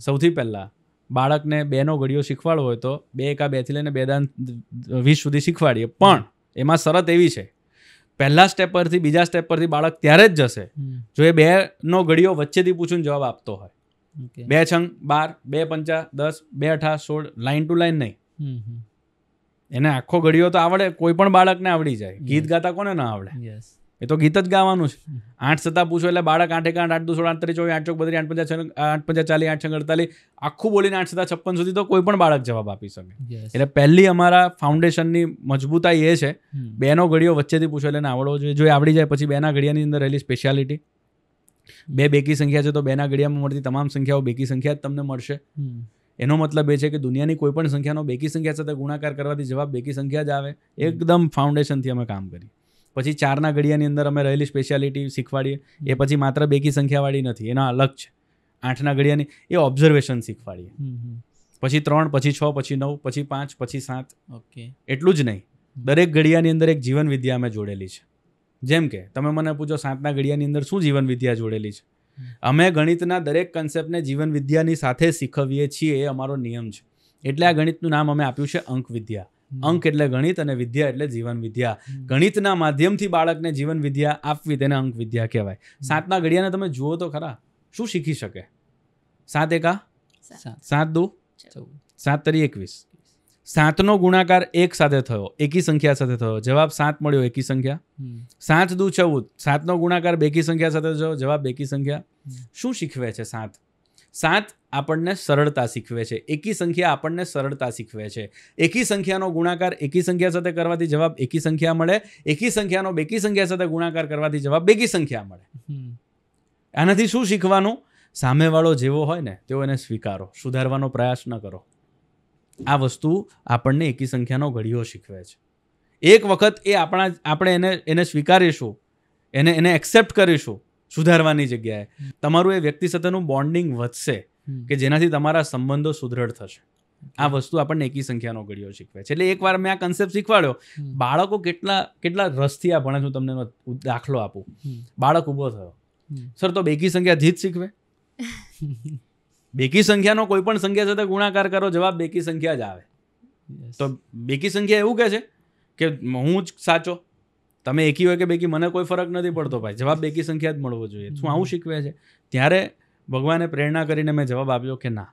સૌથી પહેલાં બાળકને બેનો ઘડિયો શીખવાડવો હોય તો બે એકા બેથી લઈને બે દાન વીસ સુધી શીખવાડીએ પણ એમાં શરત એવી છે પહેલા સ્ટેપ પરથી બીજા સ્ટેપ પરથી બાળક ત્યારે જ જશે જો એ બેનો ઘડીઓ વચ્ચેથી પૂછીને જવાબ આપતો હોય બે છંગ બાર બે પંચા દસ બે અઠા સોળ લાઇન ટુ લાઈન નહીં એને આખો ઘડીઓ તો આવડે કોઈ પણ બાળકને આવડી જાય ગીત ગાતા કોને ના આવડે યસ એ તો ગીત જ ગાવાનું છે આઠ સત્તા પૂછો એટલે બાળક આઠ એકાંઠ આઠ સોળ આઠ ત્રીસ ચોવીસ આઠ ચોક બત્રી આઠ પચાસ આઠ પચાસ ચાલીસ આઠ છંગ અડતાલીસ આખું બોલીને આઠ સત્તા છપ્પન સુધી તો કોઈ પણ બાળક જવાબ આપી શકે એટલે પહેલી અમારા ફાઉન્ડેશનની મજબૂતાઈ એ છે બેનો ઘડીઓ વચ્ચેથી પૂછો એટલે આવડવો જોઈએ જો આવડી જાય પછી બેના ઘડિયાની અંદર રહેલી સ્પેશિયાલિટી બે બેકી સંખ્યા છે તો બેના ઘડિયામાં મળતી તમામ સંખ્યાઓ બેકી સંખ્યા જ તમને મળશે એનો મતલબ એ છે કે દુનિયાની કોઈ પણ સંખ્યાનો બેકી સંખ્યા સાથે ગુણાકાર કરવાથી જવાબ બેકી સંખ્યા જ આવે એકદમ ફાઉન્ડેશનથી અમે કામ કરીએ પછી ચારના ઘડિયાની અંદર અમે રહેલી સ્પેશિયાલિટી શીખવાડીએ એ પછી માત્ર બેકી સંખ્યાવાળી નથી એના અલગ છે આઠના ઘડિયાની એ ઓબ્ઝર્વેશન શીખવાડીએ પછી ત્રણ પછી છ પછી નવ પછી પાંચ પછી સાત ઓકે એટલું જ નહીં દરેક ઘડિયાની અંદર એક જીવન વિદ્યા અમે જોડેલી છે જેમ કે તમે મને પૂછો સાતના ઘડિયાની અંદર શું જીવન વિદ્યા જોડેલી છે અમે ગણિતના દરેક કન્સેપ્ટને જીવન વિદ્યાની સાથે શીખવીએ છીએ એ અમારો નિયમ છે એટલે આ ગણિતનું નામ અમે આપ્યું છે અંક વિદ્યા અંક એટલે ગણિત અને વિદ્યા એટલે જીવન વિદ્યા ગણિતના માધ્યમથી બાળકને જીવન વિદ્યા આપવી તેને અંક વિદ્યા કહેવાય સાતના ઘડિયાને તમે જુઓ તો ખરા શું શીખી શકે સાત એકા સાત દો સાત તરી એકવીસ સાતનો ગુણાકાર એક સાથે થયો એકી સંખ્યા સાથે થયો જવાબ સાત મળ્યો એકી સંખ્યા સાત દુ ચૌદ સાતનો ગુણાકાર બેકી સંખ્યા સાથે થયો જવાબ બેકી સંખ્યા શું શીખવે છે સાત સાત આપણને સરળતા શીખવે છે એકી સંખ્યા આપણને સરળતા શીખવે છે એકી સંખ્યાનો ગુણાકાર એકી સંખ્યા સાથે કરવાથી જવાબ એકી સંખ્યા મળે એકી સંખ્યાનો બેકી સંખ્યા સાથે ગુણાકાર કરવાથી જવાબ બેકી સંખ્યા મળે આનાથી શું શીખવાનું સામેવાળો જેવો હોય ને તેઓ એને સ્વીકારો સુધારવાનો પ્રયાસ ન કરો આ વસ્તુ આપણને એકી સંખ્યાનો ઘડીઓ શીખવે છે એક વખત એ આપણા આપણે એને એને સ્વીકારીશું એને એને એક્સેપ્ટ કરીશું સુધારવાની જગ્યાએ તમારું એ વ્યક્તિ સાથેનું બોન્ડિંગ વધશે કે જેનાથી તમારા સંબંધો સુદૃઢ થશે આ વસ્તુ આપણને એકી સંખ્યાનો ઘડીઓ શીખવે છે એટલે એકવાર મેં આ કન્સેપ્ટ શીખવાડ્યો બાળકો કેટલા કેટલા રસથી આ ભણે છું તમને દાખલો આપું બાળક ઊભો થયો સર તો બેકી સંખ્યા જીત શીખવે બેકી સંખ્યાનો કોઈ પણ સંખ્યા સાથે ગુણાકાર કરો જવાબ બેકી સંખ્યા જ આવે તો બેકી સંખ્યા એવું કહે છે કે હું જ સાચો તમે એકી હોય કે બેકી મને કોઈ ફરક નથી પડતો ભાઈ જવાબ બેકી સંખ્યા જ મળવો જોઈએ શું આવું શીખવે છે ત્યારે ભગવાને પ્રેરણા કરીને મેં જવાબ આપ્યો કે ના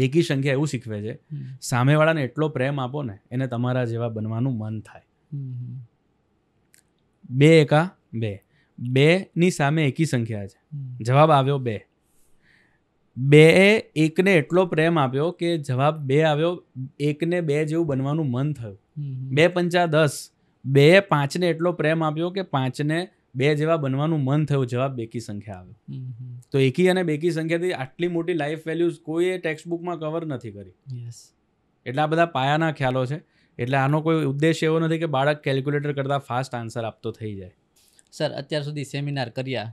બેકી સંખ્યા એવું શીખવે છે સામેવાળાને એટલો પ્રેમ આપો ને એને તમારા જેવા બનવાનું મન થાય બે એકા બે બે ની સામે એકી સંખ્યા છે જવાબ આવ્યો બે બે એ એકને એટલો પ્રેમ આપ્યો કે જવાબ બે આવ્યો એકને બે જેવું બનવાનું મન થયું બે પંચા દસ બે પાંચને એટલો પ્રેમ આપ્યો કે પાંચને બે જેવા બનવાનું મન થયું જવાબ બેકી સંખ્યા આવે તો એકી અને બેકી સંખ્યાથી આટલી મોટી લાઈફ વેલ્યુઝ કોઈએ ટેક્સ્ટ બુકમાં કવર નથી કરી એટલે આ બધા પાયાના ખ્યાલો છે એટલે આનો કોઈ ઉદ્દેશ એવો નથી કે બાળક કેલ્ક્યુલેટર કરતાં ફાસ્ટ આન્સર આપતો થઈ જાય સર અત્યાર સુધી સેમિનાર કર્યા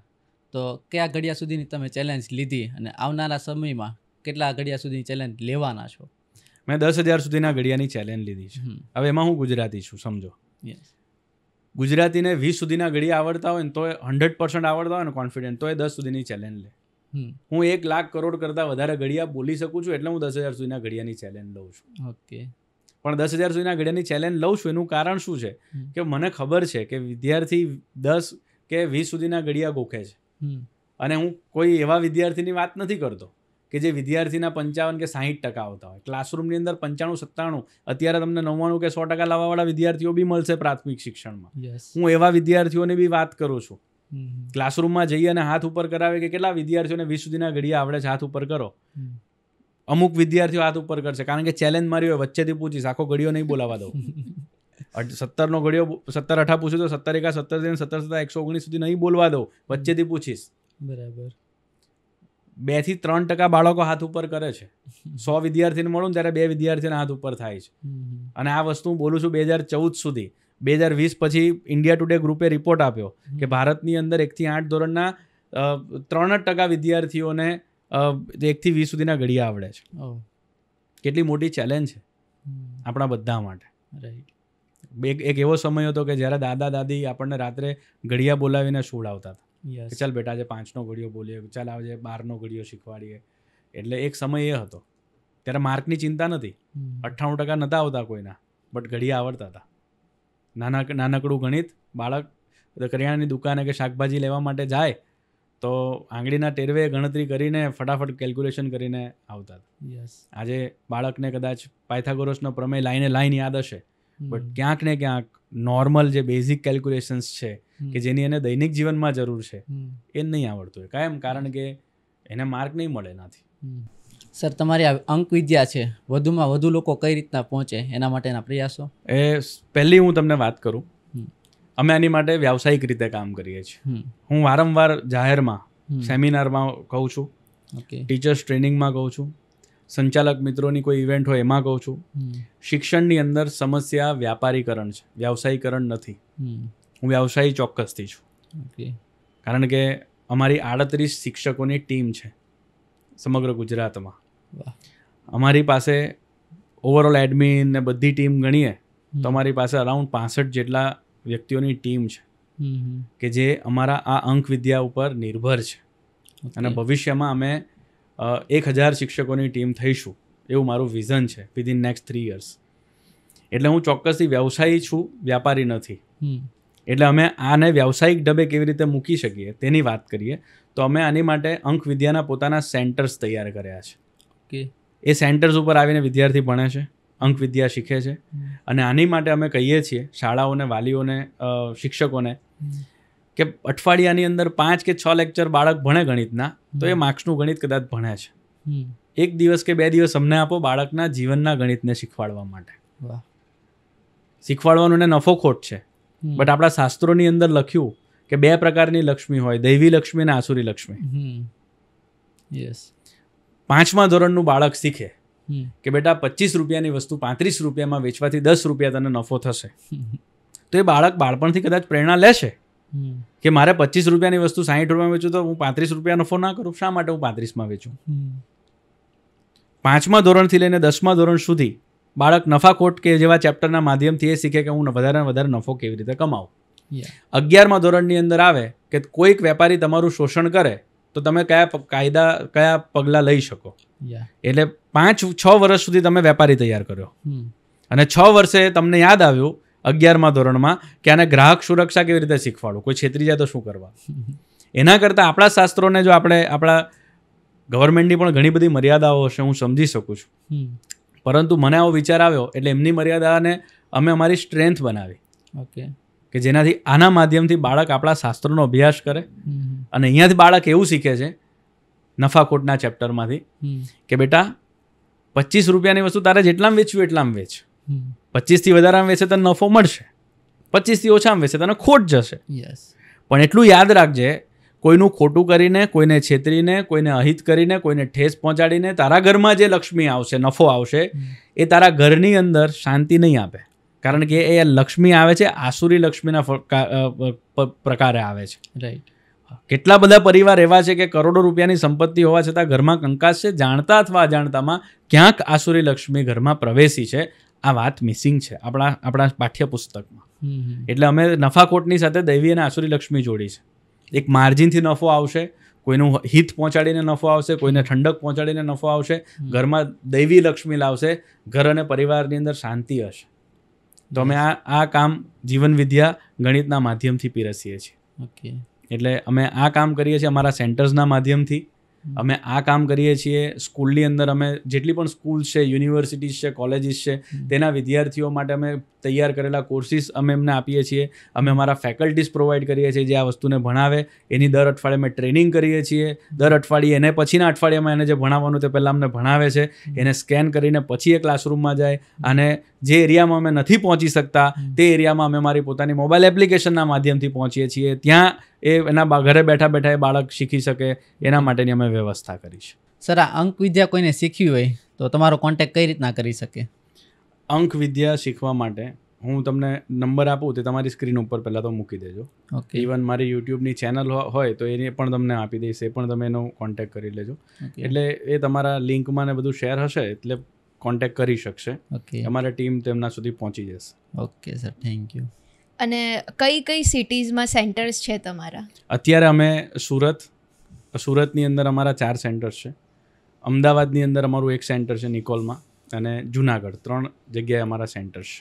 તો કયા ઘડિયા સુધીની તમે ચેલેન્જ લીધી અને આવનારા સમયમાં કેટલા ઘડિયા સુધીની ચેલેન્જ લેવાના છો મેં દસ હજાર સુધીના ઘડિયાની ચેલેન્જ લીધી છે હવે એમાં હું ગુજરાતી છું સમજો ગુજરાતીને વીસ સુધીના ઘડી આવડતા હોય ને તો હંડ્રેડ પર્સન્ટ આવડતા હોય ને કોન્ફિડન્ટ તો એ દસ સુધીની ચેલેન્જ લે હું એક લાખ કરોડ કરતા વધારે ઘડિયા બોલી શકું છું એટલે હું દસ હજાર સુધીના ઘડિયાની ચેલેન્જ લઉં છું ઓકે પણ દસ હજાર સુધીના ઘડિયાની ચેલેન્જ લઉં છું એનું કારણ શું છે કે મને ખબર છે કે વિદ્યાર્થી દસ કે વીસ સુધીના ઘડિયા ગોખે છે અને હું કોઈ એવા વિદ્યાર્થીની વાત નથી કરતો કે જે વિદ્યાર્થીના પંચાવન કે સાહીઠ ટકા આવતા હોય ક્લાસરૂમની અંદર પંચાણું સત્તાણું અત્યારે તમને નવ્વાણું કે સો ટકા લાવવાવાળા વિદ્યાર્થીઓ બી મળશે પ્રાથમિક શિક્ષણમાં હું એવા વિદ્યાર્થીઓને બી વાત કરું છું ક્લાસરૂમમાં જઈએ અને હાથ ઉપર કરાવે કે કેટલા વિદ્યાર્થીઓને વીસ સુધીના ઘડિયા આવડે છે હાથ ઉપર કરો અમુક વિદ્યાર્થીઓ હાથ ઉપર કરશે કારણ કે ચેલેન્જ મારી હોય વચ્ચેથી પૂછીશ આખો ઘડીઓ નહીં બોલાવા દઉં સત્તરનો ઘડિયો સત્તર અઠા પૂછ્યો તો સત્તર એકા સત્તર સત્તર સત્તર એકસો ઓગણીસ સુધી નહીં બોલવા દઉં વચ્ચેથી પૂછીશ બરાબર બે થી ત્રણ ટકા બાળકો હાથ ઉપર કરે છે સો વિદ્યાર્થીને મળું ત્યારે બે વિદ્યાર્થીને હાથ ઉપર થાય છે અને આ વસ્તુ હું બોલું છું બે હજાર ચૌદ સુધી બે હજાર વીસ પછી ઇન્ડિયા ટુડે ગ્રુપે રિપોર્ટ આપ્યો કે ભારતની અંદર એકથી આઠ ધોરણના ત્રણ જ ટકા વિદ્યાર્થીઓને એકથી વીસ સુધીના ઘડિયા આવડે છે કેટલી મોટી ચેલેન્જ છે આપણા બધા માટે રાઈટ એક એવો સમય હતો કે જ્યારે દાદા દાદી આપણને રાત્રે ઘડિયા બોલાવીને સુવડાવતા હતા કે ચાલ બેટા આજે પાંચનો ઘડીઓ બોલીએ ચાલ આજે બારનો ઘડીઓ શીખવાડીએ એટલે એક સમય એ હતો ત્યારે માર્કની ચિંતા નથી અઠ્ઠાણું ટકા નહોતા આવતા કોઈના બટ ઘડી આવડતા હતા નાના નાનકડું ગણિત બાળક કરિયાણાની દુકાને કે શાકભાજી લેવા માટે જાય તો આંગળીના ટેરવે ગણતરી કરીને ફટાફટ કેલ્ક્યુલેશન કરીને આવતા યસ આજે બાળકને કદાચ પાયથાગોરસનો પ્રમેય લાઈને લાઈન યાદ હશે બટ ક્યાંક ને ક્યાંક નોર્મલ જે બેઝિક કેલ્ક્યુલેશન્સ છે કે જેની એને દૈનિક જીવનમાં જરૂર છે એ નહીં આવડતું હોય કાયમ કારણ કે એને માર્ક નહીં મળે એનાથી સર તમારી અંક વિદ્યા છે વધુમાં વધુ લોકો કઈ રીતના પહોંચે એના માટેના પ્રયાસો એ પહેલી હું તમને વાત કરું અમે આની માટે વ્યાવસાયિક રીતે કામ કરીએ છીએ હું વારંવાર જાહેરમાં સેમિનારમાં કહું છું ટીચર્સ ટ્રેનિંગમાં કહું છું સંચાલક મિત્રોની કોઈ ઇવેન્ટ હોય એમાં કહું છું શિક્ષણની અંદર સમસ્યા વ્યાપારીકરણ છે વ્યવસાયીકરણ નથી હું વ્યવસાયી ચોક્કસથી છું કારણ કે અમારી આડત્રીસ શિક્ષકોની ટીમ છે સમગ્ર ગુજરાતમાં અમારી પાસે ઓવરઓલ એડમિન ને બધી ટીમ ગણીએ તો અમારી પાસે અરાઉન્ડ પાસઠ જેટલા વ્યક્તિઓની ટીમ છે કે જે અમારા આ અંક વિદ્યા ઉપર નિર્ભર છે અને ભવિષ્યમાં અમે એક હજાર શિક્ષકોની ટીમ થઈશું એવું મારું વિઝન છે વિધિન નેક્સ્ટ થ્રી યર્સ એટલે હું ચોક્કસથી વ્યવસાયી છું વ્યાપારી નથી એટલે અમે આને વ્યવસાયિક ઢબે કેવી રીતે મૂકી શકીએ તેની વાત કરીએ તો અમે આની માટે અંક વિદ્યાના પોતાના સેન્ટર્સ તૈયાર કર્યા છે એ સેન્ટર્સ ઉપર આવીને વિદ્યાર્થી ભણે છે અંક વિદ્યા શીખે છે અને આની માટે અમે કહીએ છીએ શાળાઓને વાલીઓને શિક્ષકોને કે અઠવાડિયાની અંદર પાંચ કે છ લેક્ચર બાળક ભણે ગણિતના તો એ માર્ક્સનું ગણિત કદાચ ભણે છે એક દિવસ કે બે દિવસ અમને આપો બાળકના જીવનના ગણિતને શીખવાડવા માટે શીખવાડવાનો એને નફો ખોટ છે બટ આપણા શાસ્ત્રોની અંદર લખ્યું કે બે પ્રકારની લક્ષ્મી હોય દૈવી લક્ષ્મી અને આસુરી લક્ષ્મી યસ પાંચમા ધોરણનું બાળક શીખે કે બેટા પચીસ રૂપિયાની વસ્તુ પાંત્રીસ રૂપિયામાં વેચવાથી દસ રૂપિયા તને નફો થશે તો એ બાળક બાળપણથી કદાચ પ્રેરણા લેશે કે મારે પચીસ રૂપિયાની વસ્તુ સાહીઠ રૂપિયામાં વેચું તો હું પાંત્રીસ રૂપિયા નફો ના કરું શા માટે હું પાંત્રીસમાં વેચું પાંચમા ધોરણથી લઈને દસમા ધોરણ સુધી બાળક નફાખોટ કે જેવા ચેપ્ટરના માધ્યમથી એ શીખે કે હું વધારે વધારે નફો કેવી રીતે કમાવું અગિયારમા ધોરણની અંદર આવે કે કોઈક વેપારી તમારું શોષણ કરે તો તમે કયા કાયદા કયા પગલાં લઈ શકો એટલે પાંચ છ વર્ષ સુધી તમે વેપારી તૈયાર કર્યો અને છ વર્ષે તમને યાદ આવ્યું અગિયારમા ધોરણમાં કે આને ગ્રાહક સુરક્ષા કેવી રીતે શીખવાડું કોઈ છેતરી જાય તો શું કરવા એના કરતાં આપણા શાસ્ત્રોને જો આપણે આપણા ગવર્મેન્ટની પણ ઘણી બધી મર્યાદાઓ હશે હું સમજી શકું છું પરંતુ મને આવો વિચાર આવ્યો એટલે એમની મર્યાદાને અમે અમારી સ્ટ્રેન્થ બનાવી ઓકે કે જેનાથી આના માધ્યમથી બાળક આપણા શાસ્ત્રોનો અભ્યાસ કરે અને અહીંયાથી બાળક એવું શીખે છે નફાખોટના ચેપ્ટરમાંથી કે બેટા પચીસ રૂપિયાની વસ્તુ તારે જેટલામાં વેચવું એટલામાં વેચ પચીસથી વધારામાં વેચે તને નફો મળશે પચીસથી આમ વેચે તને ખોટ જશે યસ પણ એટલું યાદ રાખજે કોઈનું ખોટું કરીને કોઈને છેતરીને કોઈને અહિત કરીને કોઈને ઠેસ પહોંચાડીને તારા ઘરમાં જે લક્ષ્મી આવશે નફો આવશે એ તારા ઘરની અંદર શાંતિ નહીં આપે કારણ કે એ લક્ષ્મી આવે છે આસુરી લક્ષ્મીના પ્રકારે આવે છે રાઈટ કેટલા બધા પરિવાર એવા છે કે કરોડો રૂપિયાની સંપત્તિ હોવા છતાં ઘરમાં કંકાસ છે જાણતા અથવા અજાણતામાં ક્યાંક આસુરી લક્ષ્મી ઘરમાં પ્રવેશી છે આ વાત મિસિંગ છે આપણા આપણા પાઠ્યપુસ્તકમાં એટલે અમે નફાખોટની સાથે દૈવી અને આસુરી લક્ષ્મી જોડી છે એક માર્જિનથી નફો આવશે કોઈનું હિત પહોંચાડીને નફો આવશે કોઈને ઠંડક પહોંચાડીને નફો આવશે ઘરમાં દૈવી લક્ષ્મી લાવશે ઘર અને પરિવારની અંદર શાંતિ હશે તો અમે આ આ કામ જીવન વિદ્યા ગણિતના માધ્યમથી પીરસીએ છીએ ઓકે એટલે અમે આ કામ કરીએ છીએ અમારા સેન્ટર્સના માધ્યમથી અમે આ કામ કરીએ છીએ સ્કૂલની અંદર અમે જેટલી પણ સ્કૂલ છે યુનિવર્સિટીઝ છે કોલેજીસ છે તેના વિદ્યાર્થીઓ માટે અમે તૈયાર કરેલા કોર્સિસ અમે એમને આપીએ છીએ અમે અમારા ફેકલ્ટીઝ પ્રોવાઈડ કરીએ છીએ જે આ વસ્તુને ભણાવે એની દર અઠવાડિયે અમે ટ્રેનિંગ કરીએ છીએ દર અઠવાડિયે એને પછીના અઠવાડિયામાં એને જે ભણાવવાનું તે પહેલાં અમને ભણાવે છે એને સ્કેન કરીને પછી એ ક્લાસરૂમમાં જાય અને જે એરિયામાં અમે નથી પહોંચી શકતા તે એરિયામાં અમે મારી પોતાની મોબાઈલ એપ્લિકેશનના માધ્યમથી પહોંચીએ છીએ ત્યાં એ એના ઘરે બેઠા બેઠા એ બાળક શીખી શકે એના માટેની અમે વ્યવસ્થા કરી છે સર આ અંક વિદ્યા કોઈને શીખવી હોય તો તમારો કોન્ટેક્ટ કઈ રીતના કરી શકે અંક વિદ્યા શીખવા માટે હું તમને નંબર આપું તે તમારી સ્ક્રીન ઉપર પહેલાં તો મૂકી દેજો ઓકે ઇવન મારી યુટ્યુબની ચેનલ હોય તો એને પણ તમને આપી દઈશ એ પણ તમે એનો કોન્ટેક્ટ કરી લેજો એટલે એ તમારા લિંકમાં ને બધું શેર હશે એટલે કોન્ટેક્ટ કરી શકશે ઓકે અમારા ટીમ તેમના સુધી પહોંચી જશે ઓકે સર થેન્ક યુ અને કઈ કઈ સિટીઝમાં સેન્ટર્સ છે તમારા અત્યારે અમે સુરત સુરતની અંદર અમારા ચાર સેન્ટર્સ છે અમદાવાદની અંદર અમારું એક સેન્ટર છે નિકોલમાં અને જુનાગઢ ત્રણ જગ્યાએ અમારા સેન્ટર્સ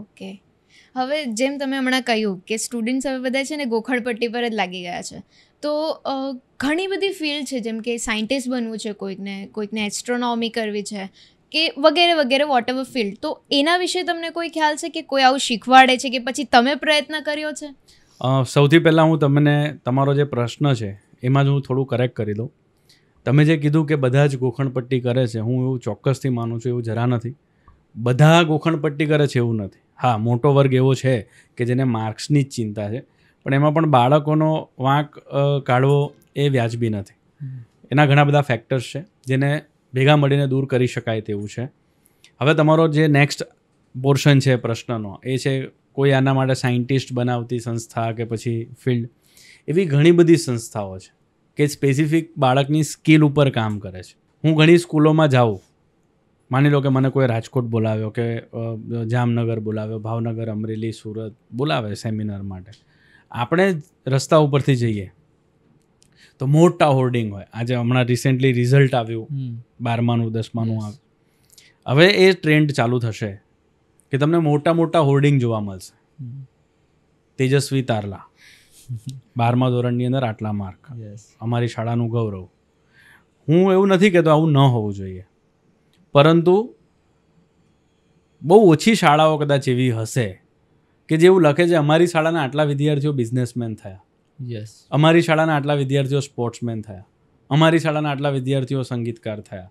ઓકે હવે જેમ તમે હમણાં કહ્યું કે સ્ટુડન્ટ્સ હવે બધા છે ને ગોખણપટ્ટી પર જ લાગી ગયા છે તો ઘણી બધી ફિલ્ડ છે જેમ કે સાયન્ટિસ્ટ બનવું છે કોઈકને કોઈકને એસ્ટ્રોનોમી કરવી છે કે વગેરે વગેરે વોટ એવર ફિલ્ડ તો એના વિશે તમને કોઈ ખ્યાલ છે કે કોઈ આવું શીખવાડે છે કે પછી તમે પ્રયત્ન કર્યો છે સૌથી પહેલાં હું તમને તમારો જે પ્રશ્ન છે એમાં જ હું થોડું કરેક્ટ કરી દઉં તમે જે કીધું કે બધા જ ગોખણપટ્ટી કરે છે હું એવું ચોક્કસથી માનું છું એવું જરા નથી બધા ગોખણપટ્ટી કરે છે એવું નથી હા મોટો વર્ગ એવો છે કે જેને માર્ક્સની જ ચિંતા છે પણ એમાં પણ બાળકોનો વાંક કાઢવો એ વ્યાજબી નથી એના ઘણા બધા ફેક્ટર્સ છે જેને ભેગા મળીને દૂર કરી શકાય તેવું છે હવે તમારો જે નેક્સ્ટ પોર્શન છે પ્રશ્નનો એ છે કોઈ આના માટે સાયન્ટિસ્ટ બનાવતી સંસ્થા કે પછી ફિલ્ડ એવી ઘણી બધી સંસ્થાઓ છે કે સ્પેસિફિક બાળકની સ્કિલ ઉપર કામ કરે છે હું ઘણી સ્કૂલોમાં જાઉં માની લો કે મને કોઈ રાજકોટ બોલાવ્યો કે જામનગર બોલાવ્યો ભાવનગર અમરેલી સુરત બોલાવે સેમિનાર માટે આપણે રસ્તા ઉપરથી જઈએ તો મોટા હોર્ડિંગ હોય આજે હમણાં રિસેન્ટલી રિઝલ્ટ આવ્યું બારમાનું દસમાનું આવ્યું હવે એ ટ્રેન્ડ ચાલુ થશે કે તમને મોટા મોટા હોર્ડિંગ જોવા મળશે તેજસ્વી તારલા બારમા ધોરણની અંદર આટલા માર્ક અમારી શાળાનું ગૌરવ હું એવું નથી કહેતો આવું ન હોવું જોઈએ પરંતુ બહુ ઓછી શાળાઓ કદાચ એવી હશે કે જે એવું લખે છે અમારી શાળાના આટલા વિદ્યાર્થીઓ બિઝનેસમેન થયા યસ અમારી શાળાના આટલા વિદ્યાર્થીઓ સ્પોર્ટ્સમેન થયા અમારી શાળાના આટલા વિદ્યાર્થીઓ સંગીતકાર થયા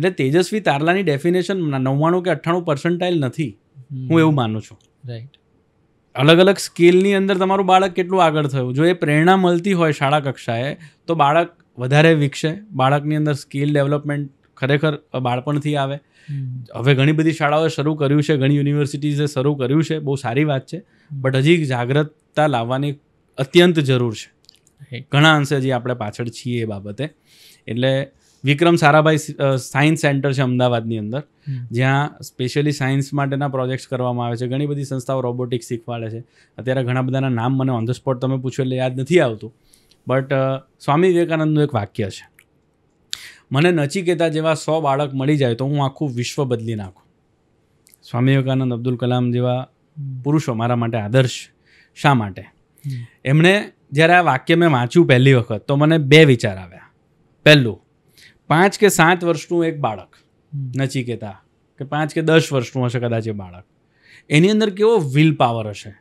એટલે તેજસ્વી તારલાની ડેફિનેશન નવ્વાણું કે અઠ્ઠાણું પર્સન્ટાઇલ નથી હું એવું માનું છું રાઈટ અલગ અલગ સ્કેલની અંદર તમારું બાળક કેટલું આગળ થયું જો એ પ્રેરણા મળતી હોય શાળા કક્ષાએ તો બાળક વધારે વિકસે બાળકની અંદર સ્કિલ ડેવલપમેન્ટ ખરેખર બાળપણથી આવે હવે ઘણી બધી શાળાઓએ શરૂ કર્યું છે ઘણી યુનિવર્સિટીઝે શરૂ કર્યું છે બહુ સારી વાત છે બટ હજી જાગ્રતતા લાવવાની અત્યંત જરૂર છે ઘણા અંશે હજી આપણે પાછળ છીએ એ બાબતે એટલે વિક્રમ સારાભાઈ સાયન્સ સેન્ટર છે અમદાવાદની અંદર જ્યાં સ્પેશિયલી સાયન્સ માટેના પ્રોજેક્ટ્સ કરવામાં આવે છે ઘણી બધી સંસ્થાઓ રોબોટિક્સ શીખવાડે છે અત્યારે ઘણા બધાના નામ મને ઓન ધ સ્પોટ તમે પૂછો એટલે યાદ નથી આવતું બટ સ્વામી વિવેકાનંદનું એક વાક્ય છે મને નચિકેતા જેવા સો બાળક મળી જાય તો હું આખું વિશ્વ બદલી નાખું સ્વામી વિવેકાનંદ અબ્દુલ કલામ જેવા પુરુષો મારા માટે આદર્શ શા માટે એમણે જ્યારે આ વાક્ય મેં વાંચ્યું પહેલી વખત તો મને બે વિચાર આવ્યા પહેલું પાંચ કે સાત વર્ષનું એક બાળક નચિકેતા કે પાંચ કે દસ વર્ષનું હશે કદાચ એ બાળક એની અંદર કેવો વિલ પાવર હશે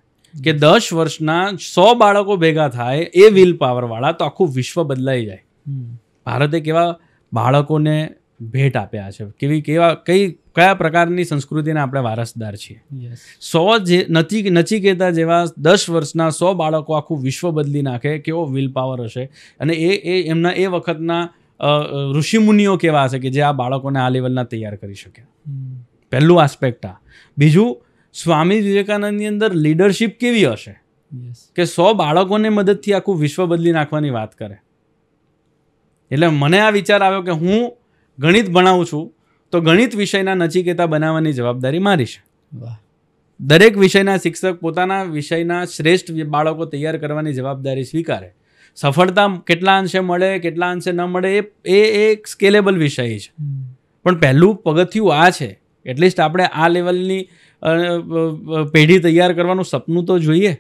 કે દસ વર્ષના સો બાળકો ભેગા થાય એ વિલ પાવરવાળા તો આખું વિશ્વ બદલાઈ જાય ભારતે કેવા બાળકોને ભેટ આપ્યા છે કેવી કેવા કઈ કયા પ્રકારની સંસ્કૃતિના આપણે વારસદાર છીએ સો જે નચી નચિકેતા જેવા દસ વર્ષના સો બાળકો આખું વિશ્વ બદલી નાખે કેવો વિલ પાવર હશે અને એ એ એમના એ વખતના ઋષિમુનિઓ કેવા હશે કે જે આ બાળકોને આ લેવલના તૈયાર કરી શકે પહેલું આસ્પેક્ટ આ બીજું સ્વામી વિવેકાનંદની અંદર લીડરશિપ કેવી હશે કે સો બાળકોને મદદથી આખું વિશ્વ બદલી નાખવાની વાત કરે એટલે મને આ વિચાર આવ્યો કે હું ગણિત ભણાવું છું તો ગણિત વિષયના નચિકેતા બનાવવાની જવાબદારી મારી છે દરેક વિષયના શિક્ષક પોતાના વિષયના શ્રેષ્ઠ બાળકો તૈયાર કરવાની જવાબદારી સ્વીકારે સફળતા કેટલા અંશે મળે કેટલા અંશે ન મળે એ એક સ્કેલેબલ વિષય છે પણ પહેલું પગથિયું આ છે એટલીસ્ટ આપણે આ લેવલની પેઢી તૈયાર કરવાનું સપનું તો જોઈએ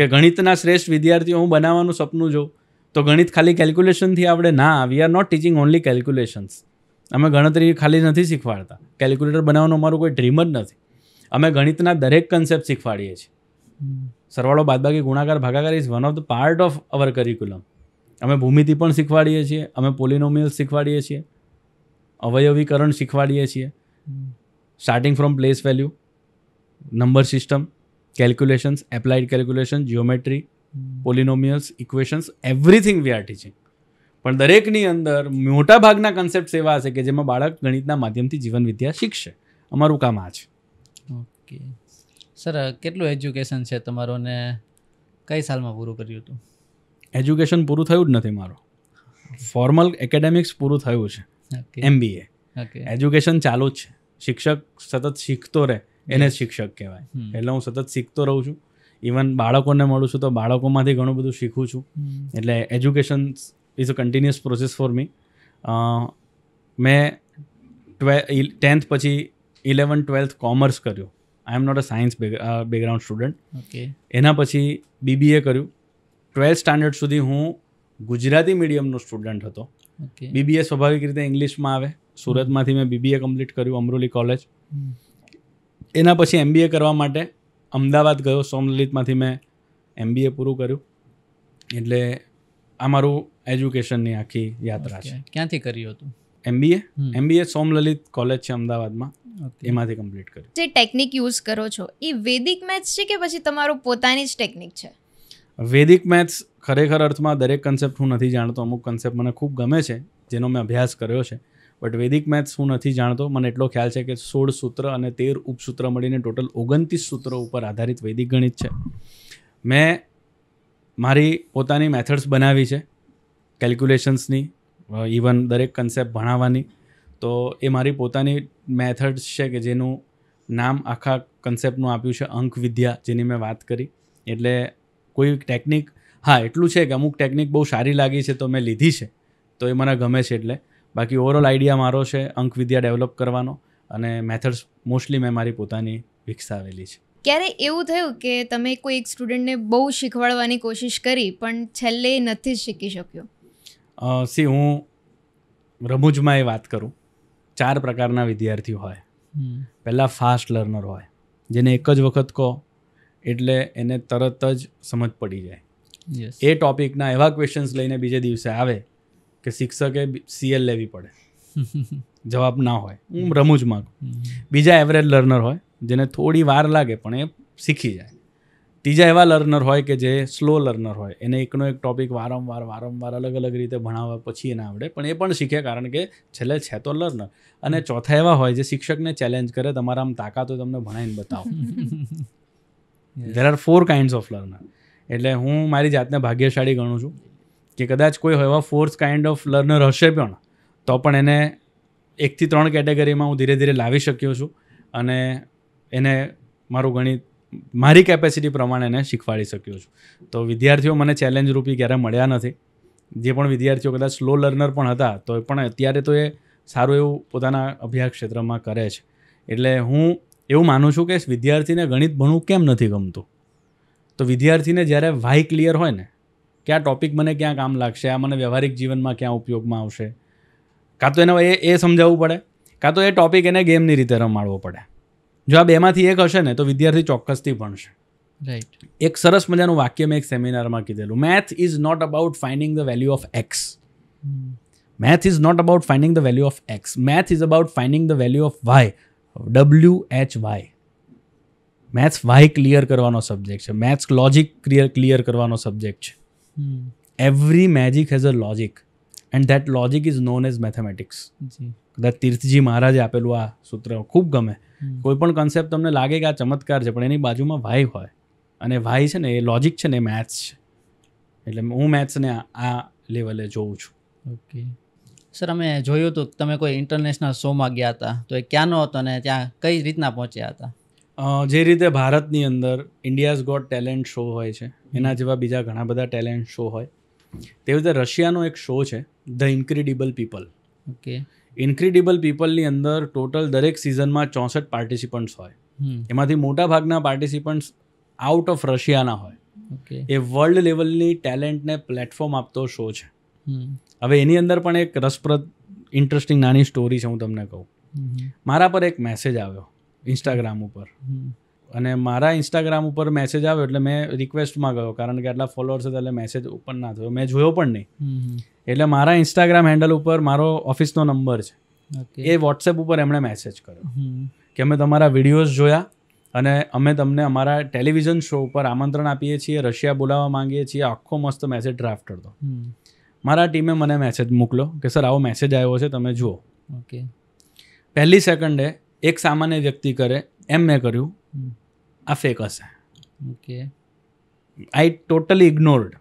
કે ગણિતના શ્રેષ્ઠ વિદ્યાર્થીઓ હું બનાવવાનું સપનું જોઉં તો ગણિત ખાલી કેલ્ક્યુલેશનથી આપણે ના we are not teaching only calculations અમે ગણતરી ખાલી નથી શીખવાડતા કેલ્ક્યુલેટર બનાવવાનું અમારું કોઈ ડ્રીમ જ નથી અમે ગણિતના દરેક કન્સેપ્ટ શીખવાડીએ છીએ સરવાળો બાદબાકી ગુણાકાર ભાગાકાર is one of the part of our curriculum અમે ભૂમિતિ પણ શીખવાડીએ છીએ અમે પોલિનોમિયલ શીખવાડીએ છીએ અવયવીકરણ શીખવાડીએ છીએ starting from place value number system calculations applied calculation geometry polynomials equations everything we are teaching પણ દરેકની અંદર મોટા ભાગના કન્સેપ્ટ એવા હશે કે જેમાં બાળક ગણિતના માધ્યમથી જીવન વિદ્યા શીખશે અમારું કામ આ છે ઓકે સર કેટલું એજ્યુકેશન છે તમારું ને કઈ સાલમાં પૂરું કર્યું હતું એજ્યુકેશન પૂરું થયું જ નથી મારું ફોર્મલ એકેડેમિક્સ પૂરું થયું છે એમબીએ એજ્યુકેશન ચાલુ જ છે શિક્ષક સતત શીખતો રહે એને જ શિક્ષક કહેવાય એટલે હું સતત શીખતો રહું છું ઇવન બાળકોને મળું છું તો બાળકોમાંથી ઘણું બધું શીખું છું એટલે education is a continuous process for me મેં ટ્વે ટેન્થ પછી ઇલેવન ટ્વેલ્થ કોમર્સ કર્યું I am not a science background student okay એના પછી બીબીએ કર્યું ટ્વેલ્થ સ્ટાન્ડર્ડ સુધી હું ગુજરાતી મીડિયમનો સ્ટુડન્ટ હતો બીબીએ સ્વાભાવિક રીતે ઇંગ્લિશમાં આવે સુરતમાંથી મેં બીબીએ કમ્પ્લીટ કર્યું અમરોલી કોલેજ એના પછી એમબીએ કરવા માટે અમદાવાદ ગયો સોમલલિતમાંથી મેં એમબીએ પૂરું કર્યું એટલે આ મારું એજ્યુકેશનની આખી યાત્રા છે ક્યાંથી કર્યું હતું એમબીએ એમબીએ સોમલલિત કોલેજ છે અમદાવાદમાં એમાંથી કમ્પ્લીટ કર્યું જે ટેકનિક યુઝ કરો છો એ વેદિક મેથ્સ છે કે પછી તમારો પોતાની જ ટેકનિક છે વેદિક મેથ્સ ખરેખર અર્થમાં દરેક કન્સેપ્ટ હું નથી જાણતો અમુક કન્સેપ્ટ મને ખૂબ ગમે છે જેનો મેં અભ્યાસ કર્યો છે બટ વેદિક મેથ્સ હું નથી જાણતો મને એટલો ખ્યાલ છે કે સોળ સૂત્ર અને તેર ઉપસૂત્ર મળીને ટોટલ ઓગણત્રીસ સૂત્રો ઉપર આધારિત વૈદિક ગણિત છે મેં મારી પોતાની મેથડ્સ બનાવી છે કેલ્ક્યુલેશન્સની ઇવન દરેક કન્સેપ્ટ ભણાવવાની તો એ મારી પોતાની મેથડ્સ છે કે જેનું નામ આખા કન્સેપ્ટનું આપ્યું છે અંક વિદ્યા જેની મેં વાત કરી એટલે કોઈ ટેકનિક હા એટલું છે કે અમુક ટેકનિક બહુ સારી લાગી છે તો મેં લીધી છે તો એ મને ગમે છે એટલે બાકી ઓવરઓલ આઈડિયા મારો છે અંક વિદ્યા ડેવલપ કરવાનો અને મેથડ્સ મોસ્ટલી મેં મારી પોતાની વિકસાવેલી છે ક્યારે એવું થયું કે તમે કોઈ એક સ્ટુડન્ટને બહુ શીખવાડવાની કોશિશ કરી પણ છેલ્લે નથી શીખી શક્યો સી હું રમૂજમાં એ વાત કરું ચાર પ્રકારના વિદ્યાર્થીઓ હોય પહેલાં ફાસ્ટ લર્નર હોય જેને એક જ વખત કહો એટલે એને તરત જ સમજ પડી જાય એ ટોપિકના એવા ક્વેશ્ચન્સ લઈને બીજે દિવસે આવે કે શિક્ષકે સીએલ લેવી પડે જવાબ ના હોય હું રમૂજ માગું બીજા એવરેજ લર્નર હોય જેને થોડી વાર લાગે પણ એ શીખી જાય ત્રીજા એવા લર્નર હોય કે જે સ્લો લર્નર હોય એને એકનો એક ટોપિક વારંવાર વારંવાર અલગ અલગ રીતે ભણાવવા પછી એને આવડે પણ એ પણ શીખે કારણ કે છેલ્લે છે તો લર્નર અને ચોથા એવા હોય જે શિક્ષકને ચેલેન્જ કરે તમારા આમ તાકાતો તમને ભણાવીને બતાવો there are four kinds of learner એટલે હું મારી જાતને ભાગ્યશાળી ગણું છું કે કદાચ કોઈ એવા ફોર્થ કાઇન્ડ ઓફ લર્નર હશે પણ તો પણ એને એકથી ત્રણ કેટેગરીમાં હું ધીરે ધીરે લાવી શક્યો છું અને એને મારું ગણિત મારી કેપેસિટી પ્રમાણે એને શીખવાડી શક્યો છું તો વિદ્યાર્થીઓ મને ચેલેન્જ રૂપી ક્યારે મળ્યા નથી જે પણ વિદ્યાર્થીઓ કદાચ સ્લો લર્નર પણ હતા તો એ પણ અત્યારે તો એ સારું એવું પોતાના અભ્યાસ ક્ષેત્રમાં કરે છે એટલે હું એવું માનું છું કે વિદ્યાર્થીને ગણિત ભણવું કેમ નથી ગમતું તો વિદ્યાર્થીને જ્યારે વાય ક્લિયર હોય ને કે આ ટૉપિક મને ક્યાં કામ લાગશે આ મને વ્યવહારિક જીવનમાં ક્યાં ઉપયોગમાં આવશે કાં તો એને એ એ સમજાવવું પડે કાં તો એ ટૉપિક એને ગેમની રીતે રમાડવો પડે જો આ બેમાંથી એક હશે ને તો વિદ્યાર્થી ચોક્કસથી ભણશે રાઈટ એક સરસ મજાનું વાક્ય મેં એક સેમિનારમાં કીધેલું math is not about finding the value of x math is not about finding the value of x math is about finding the value of y W H Y maths why clear કરવાનો subject છે maths logic clear clear કરવાનો subject છે every magic has a logic and that logic is known as mathematics જી કદાચ તીર્થજી મહારાજે આપેલું આ સૂત્ર ખૂબ ગમે કોઈ પણ કન્સેપ્ટ તમને લાગે કે આ ચમત્કાર છે પણ એની બાજુમાં ભાઈ હોય અને ભાઈ છે ને એ લોજિક છે ને એ મેથ્સ છે એટલે હું મેથ્સને આ લેવલે જોઉં છું ઓકે સર અમે જોયું હતું તમે કોઈ ઇન્ટરનેશનલ શોમાં ગયા હતા તો એ ક્યાંનો હતો અને ત્યાં કઈ રીતના પહોંચ્યા હતા જે રીતે ભારતની અંદર ઇન્ડિયાઝ ગોટ ટેલેન્ટ શો હોય છે એના જેવા બીજા ઘણા બધા ટેલેન્ટ શો હોય તેવી રીતે રશિયાનો એક શો છે the incredible people okay incredible પીપલની અંદર ટોટલ દરેક સિઝનમાં ચોસઠ પાર્ટિસિપન્ટ્સ હોય એમાંથી મોટા ભાગના પાર્ટિસિપન્ટ્સ આઉટ ઓફ રશિયાના હોય એ વર્લ્ડ લેવલની ટેલેન્ટને પ્લેટફોર્મ આપતો શો છે હવે એની અંદર પણ એક રસપ્રદ ઇન્ટરેસ્ટિંગ નાની સ્ટોરી છે હું તમને કહું મારા પર એક મેસેજ આવ્યો ઇન્સ્ટાગ્રામ ઉપર અને મારા ઇન્સ્ટાગ્રામ ઉપર મેસેજ આવ્યો એટલે મેં રિક્વેસ્ટમાં ગયો કારણ કે આટલા ફોલોઅર્સ હતા એટલે મેસેજ ઓપન ના થયો મેં જોયો પણ નહીં એટલે મારા ઇન્સ્ટાગ્રામ હેન્ડલ ઉપર મારો ઓફિસનો નંબર છે એ વોટ્સએપ ઉપર એમણે મેસેજ કર્યો કે અમે તમારા વિડીયોઝ જોયા અને અમે તમને અમારા ટેલિવિઝન શો ઉપર આમંત્રણ આપીએ છીએ રશિયા બોલાવવા માંગીએ છીએ આખો મસ્ત મેસેજ ડ્રાફ્ટ હતો મારા ટીમે મને મેસેજ મોકલો કે સર આવો મેસેજ આવ્યો છે તમે જુઓ ઓકે પહેલી સેકન્ડે એક સામાન્ય વ્યક્તિ કરે એમ મેં કર્યું આ ફેક હશે ઓકે આઈ ટોટલી ઇગ્નોર્ડ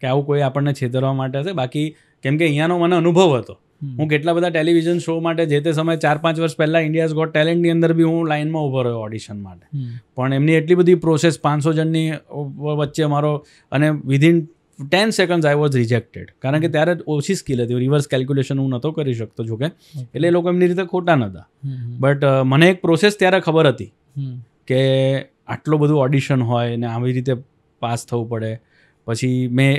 કે આવું કોઈ આપણને છેતરવા માટે હશે બાકી કેમ કે અહીંયાનો મને અનુભવ હતો હું કેટલા બધા ટેલિવિઝન શો માટે જે તે સમયે ચાર પાંચ વર્ષ પહેલાં ઇન્ડિયાઝ ગોટ ટેલેન્ટની અંદર બી હું લાઇનમાં ઊભો રહ્યો ઓડિશન માટે પણ એમની એટલી બધી પ્રોસેસ પાંચસો જણની વચ્ચે મારો અને within ten second I was rejected કારણ કે ત્યારે ઓછી સ્કિલ હતી રિવર્સ કેલ્ક્યુલેશન હું નહોતો કરી શકતો જોકે એટલે એ લોકો એમની રીતે ખોટા નહોતા બટ મને એક પ્રોસેસ ત્યારે ખબર હતી કે આટલું બધું ઓડિશન હોય ને આવી રીતે પાસ થવું પડે પછી મેં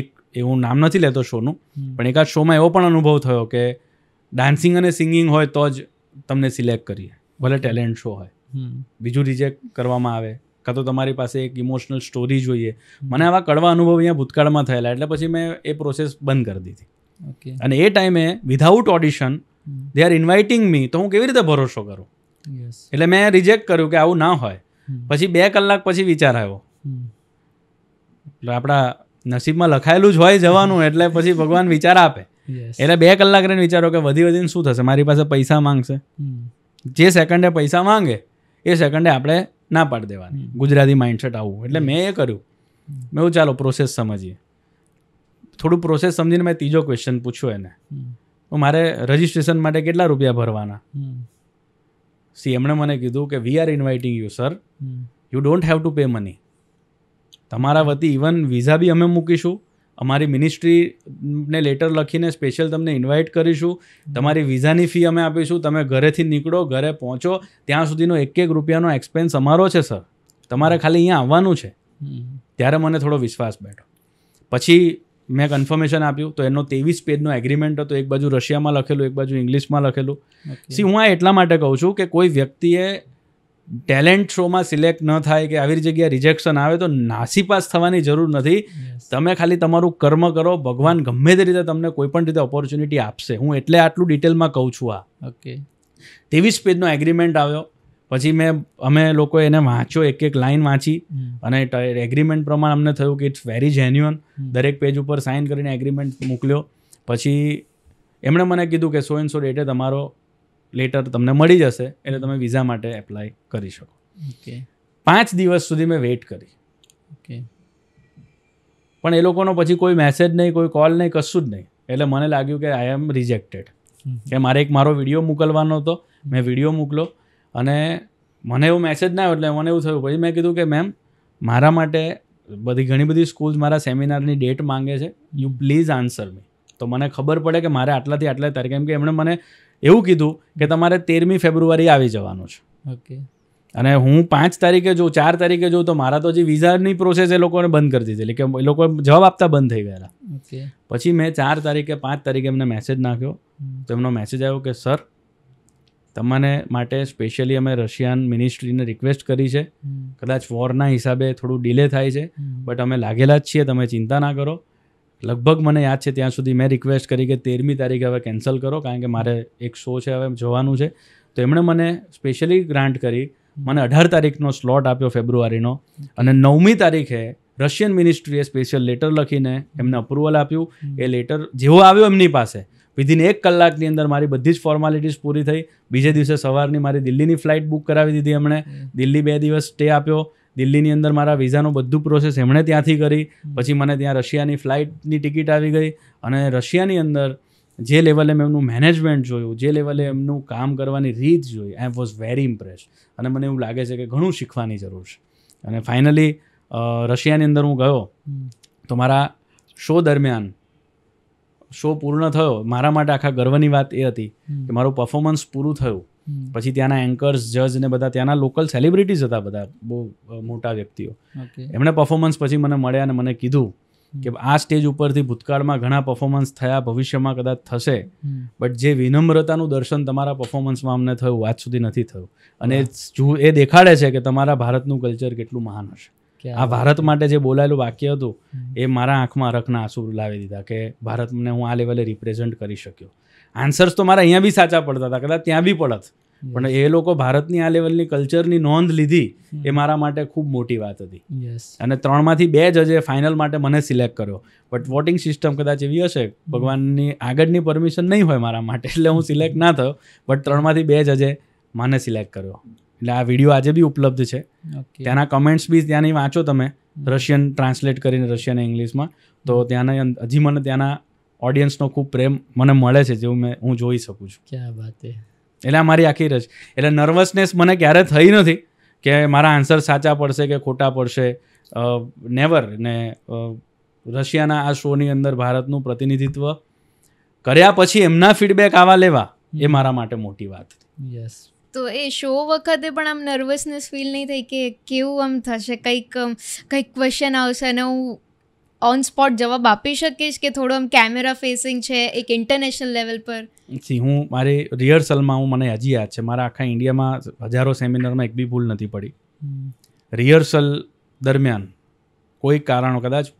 એક એવું નામ નથી લેતો શોનું પણ એકાદ શોમાં એવો પણ અનુભવ થયો કે ડાન્સિંગ અને સિંગિંગ હોય તો જ તમને સિલેક્ટ કરીએ ભલે ટેલેન્ટ શો હોય બીજું રિજેક્ટ કરવામાં આવે કાં તો તમારી પાસે એક ઇમોશનલ સ્ટોરી જોઈએ મને આવા કડવા અનુભવ અહીંયા ભૂતકાળમાં થયેલા એટલે પછી મેં એ પ્રોસેસ બંધ કરી દીધી અને એ ટાઈમે without audition they are inviting me તો હું કેવી રીતે ભરોસો કરું એટલે મેં રિજેક્ટ કર્યું કે આવું ના હોય પછી બે કલાક પછી વિચાર આવ્યો એટલે આપણા નસીબમાં લખાયેલું જ હોય જવાનું એટલે પછી ભગવાન વિચાર આપે એટલે બે કલાક રહીને વિચારો કે વધી વધીને શું થશે મારી પાસે પૈસા માંગશે જે સેકન્ડે પૈસા માંગે એ સેકન્ડે આપણે ના પાડી દેવાની ગુજરાતી માઇન્ડસેટ આવું એટલે મેં એ કર્યું મેં એવું ચાલો પ્રોસેસ સમજીએ થોડું પ્રોસેસ સમજીને મેં ત્રીજો ક્વેશ્ચન પૂછ્યો એને મારે રજિસ્ટ્રેશન માટે કેટલા રૂપિયા ભરવાના સી એમણે મને કીધું કે we are inviting you sir you don't have to pay money તમારા વતી ઇવન વિઝા બી અમે મૂકીશું અમારી મિનિસ્ટ્રીને લેટર લખીને સ્પેશિયલ તમને ઇન્વાઇટ કરીશું તમારી વિઝાની ફી અમે આપીશું તમે ઘરેથી નીકળો ઘરે પહોંચો ત્યાં સુધીનો એક એક રૂપિયાનો એક્સપેન્સ અમારો છે સર તમારે ખાલી અહીંયા આવવાનું છે ત્યારે મને થોડો વિશ્વાસ બેઠો પછી મેં કન્ફર્મેશન આપ્યું તો એનો ત્રેવીસ પેજનો એગ્રીમેન્ટ હતો એક બાજુ રશિયામાં લખેલું એક બાજુ ઇંગ્લિશમાં લખેલું સી હું આ એટલા માટે કહું છું કે કોઈ વ્યક્તિએ ટેલેન્ટ શોમાં સિલેક્ટ ન થાય કે આવી જગ્યાએ રિજેક્શન આવે તો નાસીપાસ થવાની જરૂર નથી તમે ખાલી તમારું કર્મ કરો ભગવાન ગમે તે રીતે તમને કોઈ પણ રીતે ઓપોર્ચ્યુનિટી આપશે હું એટલે આટલું ડિટેલમાં કહું છું આ ઓકે ત્રેવીસ પેજનો એગ્રીમેન્ટ આવ્યો પછી મેં અમે લોકો એને વાંચ્યો એક એક લાઇન વાંચી અને એગ્રીમેન્ટ પ્રમાણે અમને થયું કે ઇટ્સ વેરી જેન્યુઅન દરેક પેજ ઉપર સાઇન કરીને એગ્રીમેન્ટ મોકલ્યો પછી એમણે મને કીધું કે સો એન્ડ સો ડેટે તમારો લેટર તમને મળી જશે એટલે તમે વિઝા માટે એપ્લાય કરી શકો પાંચ દિવસ સુધી મેં વેઇટ કરી ઓકે પણ એ લોકોનો પછી કોઈ મેસેજ નહીં કોઈ કોલ નહીં કશું જ નહીં એટલે મને લાગ્યું કે આઈ એમ રિજેક્ટેડ કે મારે એક મારો વિડીયો મોકલવાનો હતો મેં વિડીયો મોકલ્યો અને મને એવો મેસેજ ના આવ્યો એટલે મને એવું થયું પછી મેં કીધું કે મેમ મારા માટે બધી ઘણી બધી સ્કૂલ્સ મારા સેમિનારની ડેટ માંગે છે યુ પ્લીઝ આન્સર મી તો મને ખબર પડે કે મારે આટલાથી આટલા તારીખ એમ કે એમણે મને એવું કીધું કે તમારે તેરમી ફેબ્રુઆરી આવી જવાનું છે ઓકે અને હું પાંચ તારીખે જોઉં ચાર તારીખે જોઉં તો મારા તો હજી વિઝાની પ્રોસેસ એ લોકોને બંધ કરી દીધી એટલે કે એ લોકો જવાબ આપતા બંધ થઈ ગયેલા પછી મેં ચાર તારીખે પાંચ તારીખે એમને મેસેજ નાખ્યો તો એમનો મેસેજ આવ્યો કે સર તમને માટે સ્પેશિયલી અમે રશિયન મિનિસ્ટ્રીને રિક્વેસ્ટ કરી છે કદાચ વોરના હિસાબે થોડું ડિલે થાય છે બટ અમે લાગેલા જ છીએ તમે ચિંતા ના કરો લગભગ મને યાદ છે ત્યાં સુધી મેં રિક્વેસ્ટ કરી કે તેરમી તારીખે હવે કેન્સલ કરો કારણ કે મારે એક શો છે હવે જવાનું છે તો એમણે મને સ્પેશિયલી ગ્રાન્ટ કરી મને અઢાર તારીખનો સ્લોટ આપ્યો ફેબ્રુઆરીનો અને નવમી તારીખે રશિયન મિનિસ્ટ્રીએ સ્પેશિયલ લેટર લખીને એમને અપ્રુવલ આપ્યું એ લેટર જેવો આવ્યો એમની પાસે વિધિન એક કલાકની અંદર મારી બધી જ ફોર્માલિટીઝ પૂરી થઈ બીજે દિવસે સવારની મારી દિલ્હીની ફ્લાઇટ બુક કરાવી દીધી એમણે દિલ્હી બે દિવસ સ્ટે આપ્યો દિલ્હીની અંદર મારા વિઝાનું બધું પ્રોસેસ એમણે ત્યાંથી કરી પછી મને ત્યાં રશિયાની ફ્લાઇટની ટિકિટ આવી ગઈ અને રશિયાની અંદર જે લેવલે મેં એમનું મેનેજમેન્ટ જોયું જે લેવલે એમનું કામ કરવાની રીત જોઈ આઈ વોઝ વેરી ઇમ્પ્રેસ અને મને એવું લાગે છે કે ઘણું શીખવાની જરૂર છે અને ફાઇનલી રશિયાની અંદર હું ગયો તો મારા શો દરમિયાન શો પૂર્ણ થયો મારા માટે આખા ગર્વની વાત એ હતી કે મારું પરફોર્મન્સ પૂરું થયું પછી ત્યાંના એન્કર્સ જજ ને બધા ત્યાંના લોકલ સેલિબ્રિટીઝ હતા બધા બહુ મોટા વ્યક્તિઓ એમણે પરફોર્મન્સ પછી મને મળ્યા અને મને કીધું કે આ સ્ટેજ ઉપરથી ભૂતકાળમાં ઘણા પરફોર્મન્સ થયા ભવિષ્યમાં કદાચ થશે બટ જે વિનમ્રતાનું દર્શન તમારા પરફોર્મન્સમાં અમને થયું આજ સુધી નથી થયું અને એ દેખાડે છે કે તમારા ભારતનું કલ્ચર કેટલું મહાન હશે આ ભારત માટે જે બોલાયેલું વાક્ય હતું એ મારા આંખમાં અરખના આંસુ લાવી દીધા કે ભારતને હું આ લેવલે રિપ્રેઝેન્ટ કરી શક્યો આન્સર્સ તો મારા અહીંયા બી સાચા પડતા હતા કદાચ ત્યાં બી પડત પણ એ લોકો ભારતની આ લેવલની કલ્ચરની નોંધ લીધી એ મારા માટે ખૂબ મોટી વાત હતી અને ત્રણમાંથી બે જજે ફાઇનલ માટે મને સિલેક્ટ કર્યો બટ વોટિંગ સિસ્ટમ કદાચ એવી હશે ભગવાનની આગળની પરમિશન નહીં હોય મારા માટે એટલે હું સિલેક્ટ ના થયો બટ ત્રણમાંથી બે જજે મને સિલેક્ટ કર્યો એટલે આ વિડીયો આજે બી ઉપલબ્ધ છે ત્યાંના કમેન્ટ્સ બી ત્યાંની વાંચો તમે રશિયન ટ્રાન્સલેટ કરીને રશિયન ઇંગ્લિશમાં તો ત્યાંના હજી મને ત્યાંના ઓડિયન્સનો ખૂબ પ્રેમ મને મળે છે જેવું મેં હું જોઈ શકું છું ક્યાં વાત એટલે મારી આખી રજ એટલે નર્વસનેસ મને ક્યારે થઈ નથી કે મારા આન્સર સાચા પડશે કે ખોટા પડશે નેવર ને રશિયાના આ શોની અંદર ભારતનું પ્રતિનિધિત્વ કર્યા પછી એમના ફીડબેક આવા લેવા એ મારા માટે મોટી વાત યસ તો એ શો વખતે પણ આમ નર્વસનેસ ફીલ નહીં થઈ કે કેવું આમ થશે કંઈક કંઈક ક્વેશ્ચન આવશે અને હું ઓન સ્પોટ જવાબ આપી શકીશ કે થોડો આમ કેમેરા ફેસિંગ છે એક ઇન્ટરનેશનલ લેવલ પર સી હું મારે રિહર્સલમાં હું મને હજી યાદ છે મારા આખા ઇન્ડિયામાં હજારો સેમિનારમાં એક બી ભૂલ નથી પડી રિહર્સલ દરમિયાન કોઈ કારણો કદાચ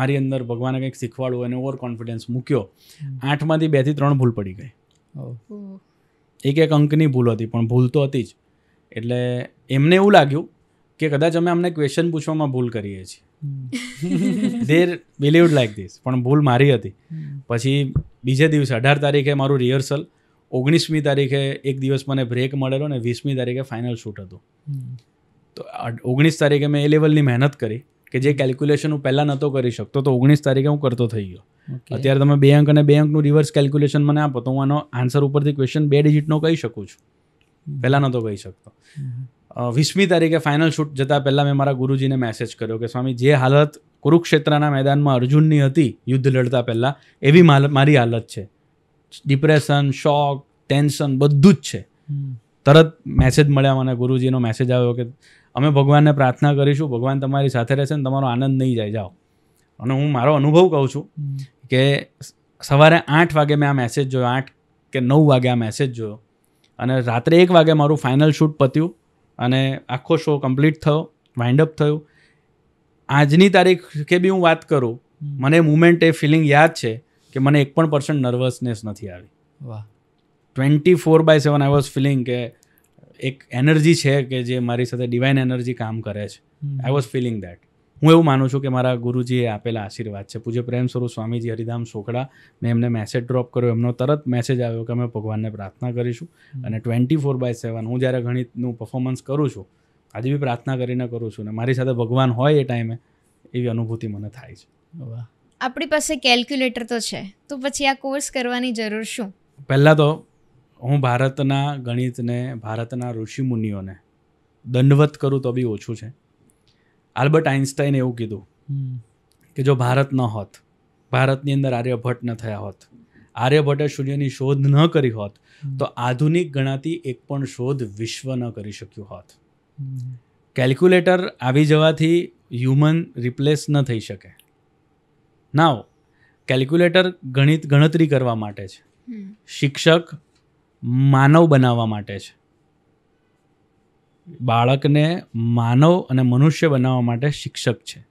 મારી અંદર ભગવાને કંઈક શીખવાડવું અને ઓવર કોન્ફિડન્સ મૂક્યો આઠમાંથી બેથી ત્રણ ભૂલ પડી ગઈ એક એક અંકની ભૂલ હતી પણ ભૂલ તો હતી જ એટલે એમને એવું લાગ્યું કે કદાચ અમે અમને ક્વેશ્ચન પૂછવામાં ભૂલ કરીએ છીએ દેર બિલીવડ લાઈક ધીસ પણ ભૂલ મારી હતી પછી બીજે દિવસે અઢાર તારીખે મારું રિહર્સલ ઓગણીસમી તારીખે એક દિવસ મને બ્રેક મળેલો ને વીસમી તારીખે ફાઇનલ શૂટ હતું તો ઓગણીસ તારીખે મેં એ લેવલની મહેનત કરી કે જે કેલ્ક્યુલેશન હું પહેલાં નહોતો કરી શકતો તો ઓગણીસ તારીખે હું કરતો થઈ ગયો અત્યારે તમે બે અંક અને બે અંકનું રિવર્સ કેલ્ક્યુલેશન મને આપો તો હું આનો આન્સર ઉપરથી ક્વેશ્ચન બે ડિજિટનો કહી શકું છું પહેલાં નહોતો કહી શકતો વીસમી તારીખે ફાઇનલ શૂટ જતાં પહેલાં મેં મારા ગુરુજીને મેસેજ કર્યો કે સ્વામી જે હાલત કુરુક્ષેત્રના મેદાનમાં અર્જુનની હતી યુદ્ધ લડતા પહેલાં એવી મારી હાલત છે ડિપ્રેશન શોક ટેન્શન બધું જ છે તરત મેસેજ મળ્યા મને ગુરુજીનો મેસેજ આવ્યો કે અમે ભગવાનને પ્રાર્થના કરીશું ભગવાન તમારી સાથે રહેશે ને તમારો આનંદ નહીં જાય જાઓ અને હું મારો અનુભવ કહું છું કે સવારે આઠ વાગે મેં આ મેસેજ જોયો આઠ કે નવ વાગે આ મેસેજ જોયો અને રાત્રે એક વાગે મારું ફાઇનલ શૂટ પત્યું અને આખો શો કમ્પ્લીટ થયો વાઇન્ડ અપ થયું આજની તારીખ કે બી હું વાત કરું મને મુમેન્ટ એ ફિલિંગ યાદ છે કે મને એક પણ પર્સન્ટ નર્વસનેસ નથી આવી વાહ twenty four by seven I was feeling કે એક એનર્જી છે કે જે મારી સાથે ડિવાઇન એનર્જી કામ કરે છે આઈ વોઝ ફિલિંગ દેટ હું એવું માનું છું કે મારા ગુરુજીએ આપેલા આશીર્વાદ છે પૂજ્ય પ્રેમ સ્વરૂપ સ્વામીજી હરિધામ સોખડા મેં એમને મેસેજ ડ્રોપ કર્યો એમનો તરત મેસેજ આવ્યો કે અમે ભગવાનને પ્રાર્થના કરીશું અને ટ્વેન્ટી ફોર બાય સેવન હું જ્યારે ગણિતનું પરફોર્મન્સ કરું છું આજે બી પ્રાર્થના કરીને કરું છું ને મારી સાથે ભગવાન હોય એ ટાઈમે એવી અનુભૂતિ મને થાય છે આપણી પાસે કેલ્ક્યુલેટર તો છે તો પછી આ કોર્સ કરવાની જરૂર શું પહેલાં તો હું ભારતના ગણિતને ભારતના ઋષિમુનિઓને દંડવત કરું તો બી ઓછું છે આલ્બર્ટ આઇન્સ્ટાઈને એવું કીધું કે જો ભારત ન હોત ભારતની અંદર આર્યભટ્ટ ન થયા હોત આર્યભટ્ટે સૂર્યની શોધ ન કરી હોત તો આધુનિક ગણાતી એક પણ શોધ વિશ્વ ન કરી શક્યું હોત કેલ્ક્યુલેટર આવી જવાથી હ્યુમન રિપ્લેસ ન થઈ શકે નાવ કેલ્ક્યુલેટર ગણિત ગણતરી કરવા માટે છે શિક્ષક માનવ બનાવવા માટે છે બાળકને માનવ અને મનુષ્ય બનાવવા માટે શિક્ષક છે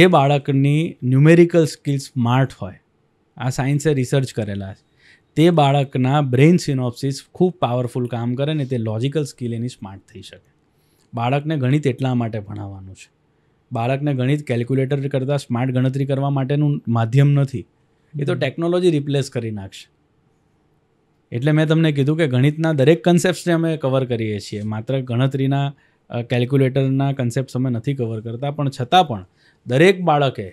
જે બાળકની ન્યુમેરિકલ સ્કિલ સ્માર્ટ હોય આ સાયન્સે રિસર્ચ કરેલા છે તે બાળકના બ્રેઇન સિનોપ્સિસ ખૂબ પાવરફુલ કામ કરે ને તે લોજિકલ સ્કિલ એની સ્માર્ટ થઈ શકે બાળકને ગણિત એટલા માટે ભણાવવાનું છે બાળકને ગણિત કેલ્ક્યુલેટર કરતાં સ્માર્ટ ગણતરી કરવા માટેનું માધ્યમ નથી એ તો ટેકનોલોજી રિપ્લેસ કરી નાખશે એટલે મેં તમને કીધું કે ગણિતના દરેક કન્સેપ્ટ્સને અમે કવર કરીએ છીએ માત્ર ગણતરીના કેલ્ક્યુલેટરના કન્સેપ્ટ્સ અમે નથી કવર કરતા પણ છતાં પણ દરેક બાળકે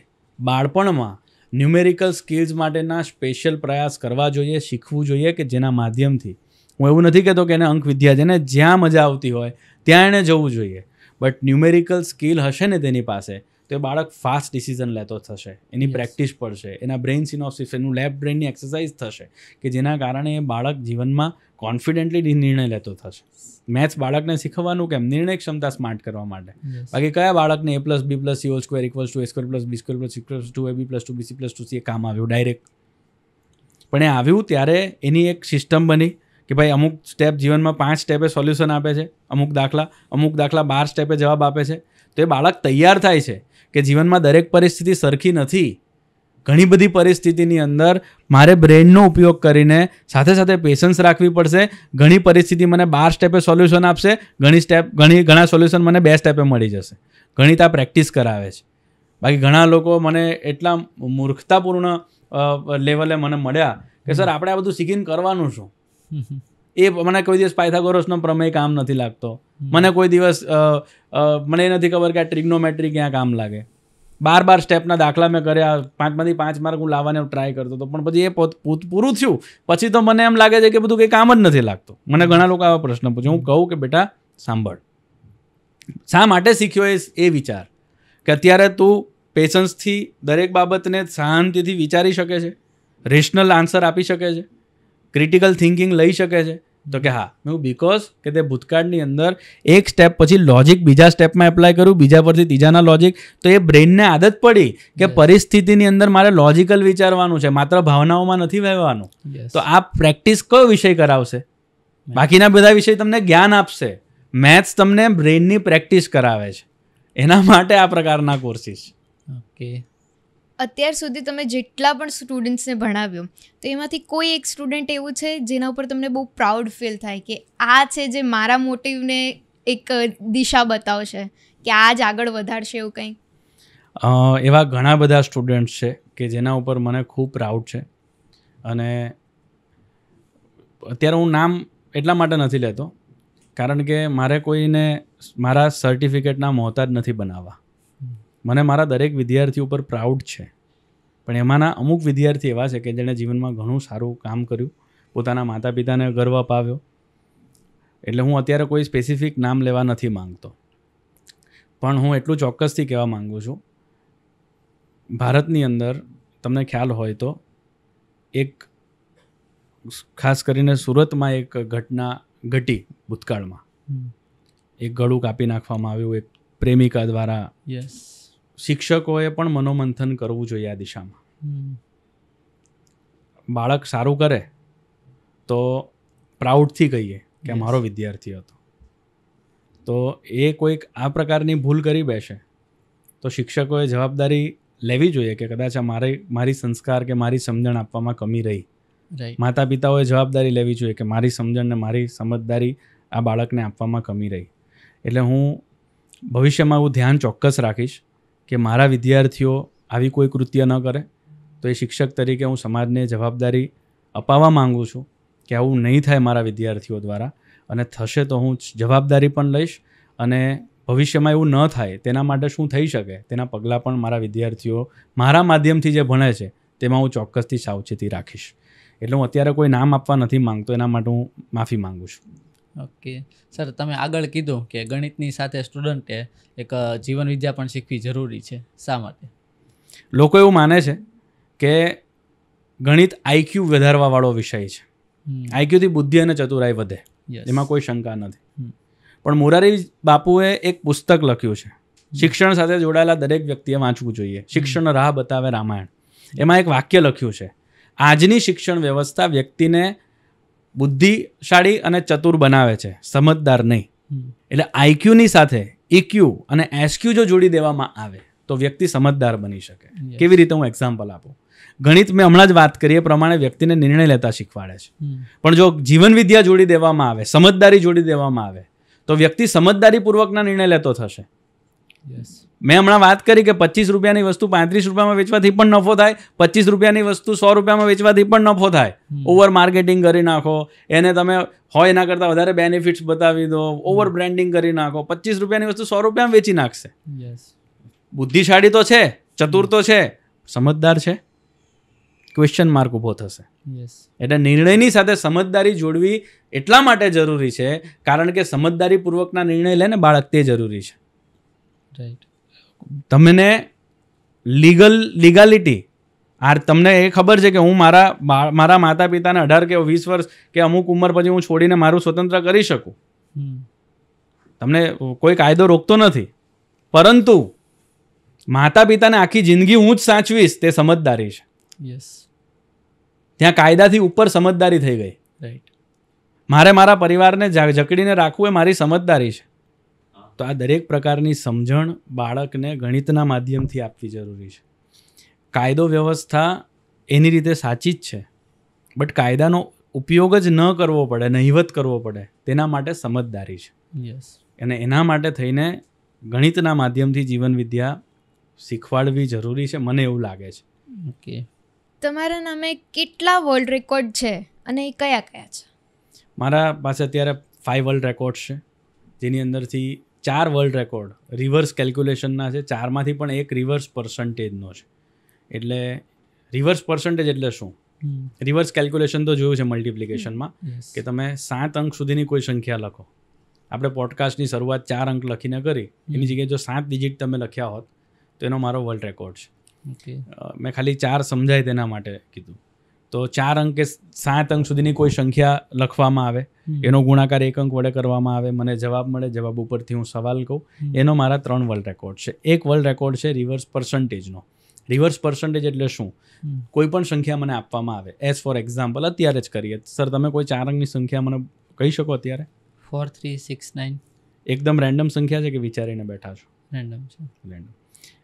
બાળપણમાં ન્યુમેરિકલ સ્કિલ્સ માટેના સ્પેશિયલ પ્રયાસ કરવા જોઈએ શીખવું જોઈએ કે જેના માધ્યમથી હું એવું નથી કહેતો કે એને અંક વિદ્યા જેને જ્યાં મજા આવતી હોય ત્યાં એણે જવું જોઈએ બટ ન્યુમેરિકલ સ્કિલ હશે ને તેની પાસે તો એ બાળક ફાસ્ટ ડિસિઝન લેતો થશે એની પ્રેક્ટિસ પડશે એના બ્રેઇન સિનોસિસ એનું લેબ બ્રેઇનની એક્સરસાઇઝ થશે કે જેના કારણે એ બાળક જીવનમાં કોન્ફિડન્ટલી નિર્ણય લેતો થશે મેથ્સ બાળકને શીખવવાનું કેમ નિર્ણય ક્ષમતા સ્માર્ટ કરવા માટે બાકી કયા બાળકને A plus B plus C whole square equals to A square plus B square plus equals to A B plus two BC plus two C એ કામ આવ્યું ડાયરેક્ટ પણ એ આવ્યું ત્યારે એની એક સિસ્ટમ બની કે ભાઈ અમુક સ્ટેપ જીવનમાં પાંચ સ્ટેપે સોલ્યુશન આપે છે અમુક દાખલા અમુક દાખલા બાર સ્ટેપે જવાબ આપે છે તો એ બાળક તૈયાર થાય છે કે જીવનમાં દરેક પરિસ્થિતિ સરખી નથી ઘણી બધી પરિસ્થિતિની અંદર મારે બ્રેનનો ઉપયોગ કરીને સાથે સાથે પેશન્સ રાખવી પડશે ઘણી પરિસ્થિતિ મને બાર સ્ટેપે સોલ્યુશન આપશે ઘણી સ્ટેપ ઘણી ઘણા સોલ્યુશન મને બે સ્ટેપે મળી જશે ઘણી આ પ્રેક્ટિસ કરાવે છે બાકી ઘણા લોકો મને એટલા મૂર્ખતાપૂર્ણ લેવલે મને મળ્યા કે સર આપણે આ બધું શીખીને કરવાનું શું એ મને કોઈ દિવસ પાયથાગોરસનો પ્રમેય કામ નથી લાગતો મને કોઈ દિવસ મને નથી ખબર કે આ ટ્રિગ્નોમેટ્રી ક્યાં કામ લાગે બાર બાર સ્ટેપના દાખલા મેં કર્યા પાંચમાંથી પાંચ માર્ક હું લાવવાનો ટ્રાય કરતો હતો પણ પછી એ પૂરું થયું પછી તો મને એમ લાગે છે કે બધું કંઈ કામ જ નથી લાગતું મને ઘણા લોકો આવા પ્રશ્ન પૂછે હું કહું કે બેટા સાંભળ શા માટે શીખ્યો એ એ વિચાર કે અત્યારે તું પેશન્સથી દરેક બાબતને શાંતિથી વિચારી શકે છે રેશનલ આન્સર આપી શકે છે ક્રિટિકલ થિંકિંગ લઈ શકે છે તો કે હા મેં બીકોઝ કે તે ભૂતકાળની અંદર એક સ્ટેપ પછી લોજિક બીજા સ્ટેપમાં એપ્લાય કરું બીજા પરથી ત્રીજાના લોજિક તો એ બ્રેઇનને આદત પડી કે પરિસ્થિતિની અંદર મારે લોજિકલ વિચારવાનું છે માત્ર ભાવનાઓમાં નથી વહેવાનું તો આ પ્રેક્ટિસ કયો વિષય કરાવશે બાકીના બધા વિષય તમને જ્ઞાન આપશે મેથ્સ તમને બ્રેઇનની પ્રેક્ટિસ કરાવે છે એના માટે આ પ્રકારના કોર્સિસ ઓકે અત્યાર સુધી તમે જેટલા પણ સ્ટુડન્ટ્સને ભણાવ્યો તો એમાંથી કોઈ એક સ્ટુડન્ટ એવું છે જેના ઉપર તમને બહુ પ્રાઉડ ફીલ થાય કે આ છે જે મારા મોટિવને એક દિશા બતાવશે કે આ જ આગળ વધારશે એવું કંઈ એવા ઘણા બધા સ્ટુડન્ટ્સ છે કે જેના ઉપર મને ખૂબ પ્રાઉડ છે અને અત્યારે હું નામ એટલા માટે નથી લેતો કારણ કે મારે કોઈને મારા સર્ટિફિકેટના મોહતાજ નથી બનાવવા મને મારા દરેક વિદ્યાર્થી ઉપર પ્રાઉડ છે પણ એમાંના અમુક વિદ્યાર્થી એવા છે કે જેણે જીવનમાં ઘણું સારું કામ કર્યું પોતાના માતા પિતાને ગર્વ અપાવ્યો એટલે હું અત્યારે કોઈ સ્પેસિફિક નામ લેવા નથી માંગતો પણ હું એટલું ચોક્કસથી કહેવા માગું છું ભારતની અંદર તમને ખ્યાલ હોય તો એક ખાસ કરીને સુરતમાં એક ઘટના ઘટી ભૂતકાળમાં એક ગળું કાપી નાખવામાં આવ્યું એક પ્રેમિકા દ્વારા યસ શિક્ષકોએ પણ મનોમંથન કરવું જોઈએ આ દિશામાં બાળક સારું કરે તો પ્રાઉડથી કહીએ કે મારો વિદ્યાર્થી હતો તો એ કોઈક આ પ્રકારની ભૂલ કરી બેસે તો શિક્ષકોએ જવાબદારી લેવી જોઈએ કે કદાચ મારે મારી સંસ્કાર કે મારી સમજણ આપવામાં કમી રહી માતા પિતાઓએ જવાબદારી લેવી જોઈએ કે મારી સમજણ ને મારી સમજદારી આ બાળકને આપવામાં કમી રહી એટલે હું ભવિષ્યમાં હું ધ્યાન ચોક્કસ રાખીશ કે મારા વિદ્યાર્થીઓ આવી કોઈ કૃત્ય ન કરે તો એ શિક્ષક તરીકે હું સમાજને જવાબદારી અપાવવા માગું છું કે આવું નહીં થાય મારા વિદ્યાર્થીઓ દ્વારા અને થશે તો હું જવાબદારી પણ લઈશ અને ભવિષ્યમાં એવું ન થાય તેના માટે શું થઈ શકે તેના પગલાં પણ મારા વિદ્યાર્થીઓ મારા માધ્યમથી જે ભણે છે તેમાં હું ચોક્કસથી સાવચેતી રાખીશ એટલે હું અત્યારે કોઈ નામ આપવા નથી માંગતો એના માટે હું માફી માગું છું ઓકે સર તમે આગળ કીધું કે ગણિતની સાથે સ્ટુડન્ટે એક જીવન વિદ્યા પણ શીખવી જરૂરી છે શા માટે લોકો એવું માને છે કે ગણિત આઈક્યુ વધારવાવાળો વિષય છે આઈક્યુથી બુદ્ધિ અને ચતુરાઈ વધે એમાં કોઈ શંકા નથી પણ મોરારી બાપુએ એક પુસ્તક લખ્યું છે શિક્ષણ સાથે જોડાયેલા દરેક વ્યક્તિએ વાંચવું જોઈએ શિક્ષણનો રાહ બતાવે રામાયણ એમાં એક વાક્ય લખ્યું છે આજની શિક્ષણ વ્યવસ્થા વ્યક્તિને બુદ્ધિશાળી અને ચતુર બનાવે છે સમજદાર નહીં એટલે આઈક્યુની સાથે ઇક્યુ અને એસક્યુ જો જોડી દેવામાં આવે તો વ્યક્તિ સમજદાર બની શકે કેવી રીતે હું એક્ઝામ્પલ આપું ગણિત મેં હમણાં જ વાત કરી એ પ્રમાણે વ્યક્તિને નિર્ણય લેતા શીખવાડે છે પણ જો જીવન વિદ્યા જોડી દેવામાં આવે સમજદારી જોડી દેવામાં આવે તો વ્યક્તિ સમજદારીપૂર્વકના નિર્ણય લેતો થશે મેં હમણાં વાત કરી કે પચીસ રૂપિયાની વસ્તુ પાંત્રીસ રૂપિયામાં વેચવાથી પણ નફો થાય પચીસ રૂપિયાની વસ્તુ સો રૂપિયામાં વેચવાથી પણ નફો થાય ઓવર માર્કેટિંગ કરી નાખો એને તમે હોય એના કરતાં વધારે બેનિફિટ્સ બતાવી દો ઓવર બ્રાન્ડિંગ કરી નાખો પચીસ રૂપિયાની વસ્તુ સો રૂપિયામાં વેચી નાખશે બુદ્ધિશાળી તો છે ચતુર તો છે સમજદાર છે ક્વેશ્ચન માર્ક ઊભો થશે એટલે નિર્ણયની સાથે સમજદારી જોડવી એટલા માટે જરૂરી છે કારણ કે સમજદારી પૂર્વકના નિર્ણય લે ને બાળક તે જરૂરી છે તમને લીગલ લીગાલિટી આ તમને એ ખબર છે કે હું મારા મારા માતા પિતાને અઢાર કે વીસ વર્ષ કે અમુક ઉંમર પછી હું છોડીને મારું સ્વતંત્ર કરી શકું તમને કોઈ કાયદો રોકતો નથી પરંતુ માતા પિતાને આખી જિંદગી હું જ સાચવીશ તે સમજદારી છે યસ ત્યાં કાયદાથી ઉપર સમજદારી થઈ ગઈ રાઈટ મારે મારા પરિવારને જકડીને રાખવું એ મારી સમજદારી છે તો આ દરેક પ્રકારની સમજણ બાળકને ગણિતના માધ્યમથી આપવી જરૂરી છે કાયદો વ્યવસ્થા એની રીતે સાચી જ છે બટ કાયદાનો ઉપયોગ જ ન કરવો પડે નહિવત કરવો પડે તેના માટે સમજદારી છે યસ અને એના માટે થઈને ગણિતના માધ્યમથી જીવન વિદ્યા શીખવાડવી જરૂરી છે મને એવું લાગે છે ઓકે તમારા નામે કેટલા વર્લ્ડ રેકોર્ડ છે અને એ કયા કયા છે મારા પાસે અત્યારે ફાઇવ વર્લ્ડ રેકોર્ડ છે જેની અંદરથી ચાર વર્લ્ડ રેકોર્ડ રિવર્સ કેલ્ક્યુલેશનના છે ચારમાંથી પણ એક રિવર્સ પર્સન્ટેજનો છે એટલે રિવર્સ પર્સન્ટેજ એટલે શું રિવર્સ કેલ્ક્યુલેશન તો જોયું છે મલ્ટિપ્લિકેશનમાં કે તમે સાત અંક સુધીની કોઈ સંખ્યા લખો આપણે પોડકાસ્ટની શરૂઆત ચાર અંક લખીને કરી એની જગ્યાએ જો સાત ડિજિટ તમે લખ્યા હોત તો એનો મારો વર્લ્ડ રેકોર્ડ છે મેં ખાલી ચાર સમજાય તેના માટે કીધું તો ચાર અંક કે સાત અંક સુધીની કોઈ સંખ્યા લખવામાં આવે એનો ગુણાકાર એક અંક વડે કરવામાં આવે મને જવાબ મળે જવાબ ઉપરથી હું સવાલ કહું એનો મારા ત્રણ વર્લ્ડ રેકોર્ડ છે એક વર્લ્ડ રેકોર્ડ છે રિવર્સ પર્સન્ટેજનો રિવર્સ પર્સન્ટેજ એટલે શું કોઈ પણ સંખ્યા મને આપવામાં આવે એઝ ફોર એક્ઝામ્પલ અત્યારે જ કરીએ સર તમે કોઈ ચાર અંકની સંખ્યા મને કહી શકો અત્યારે ફોર થ્રી સિક્સ નાઇન એકદમ રેન્ડમ સંખ્યા છે કે વિચારીને બેઠા છો રેન્ડમ છે random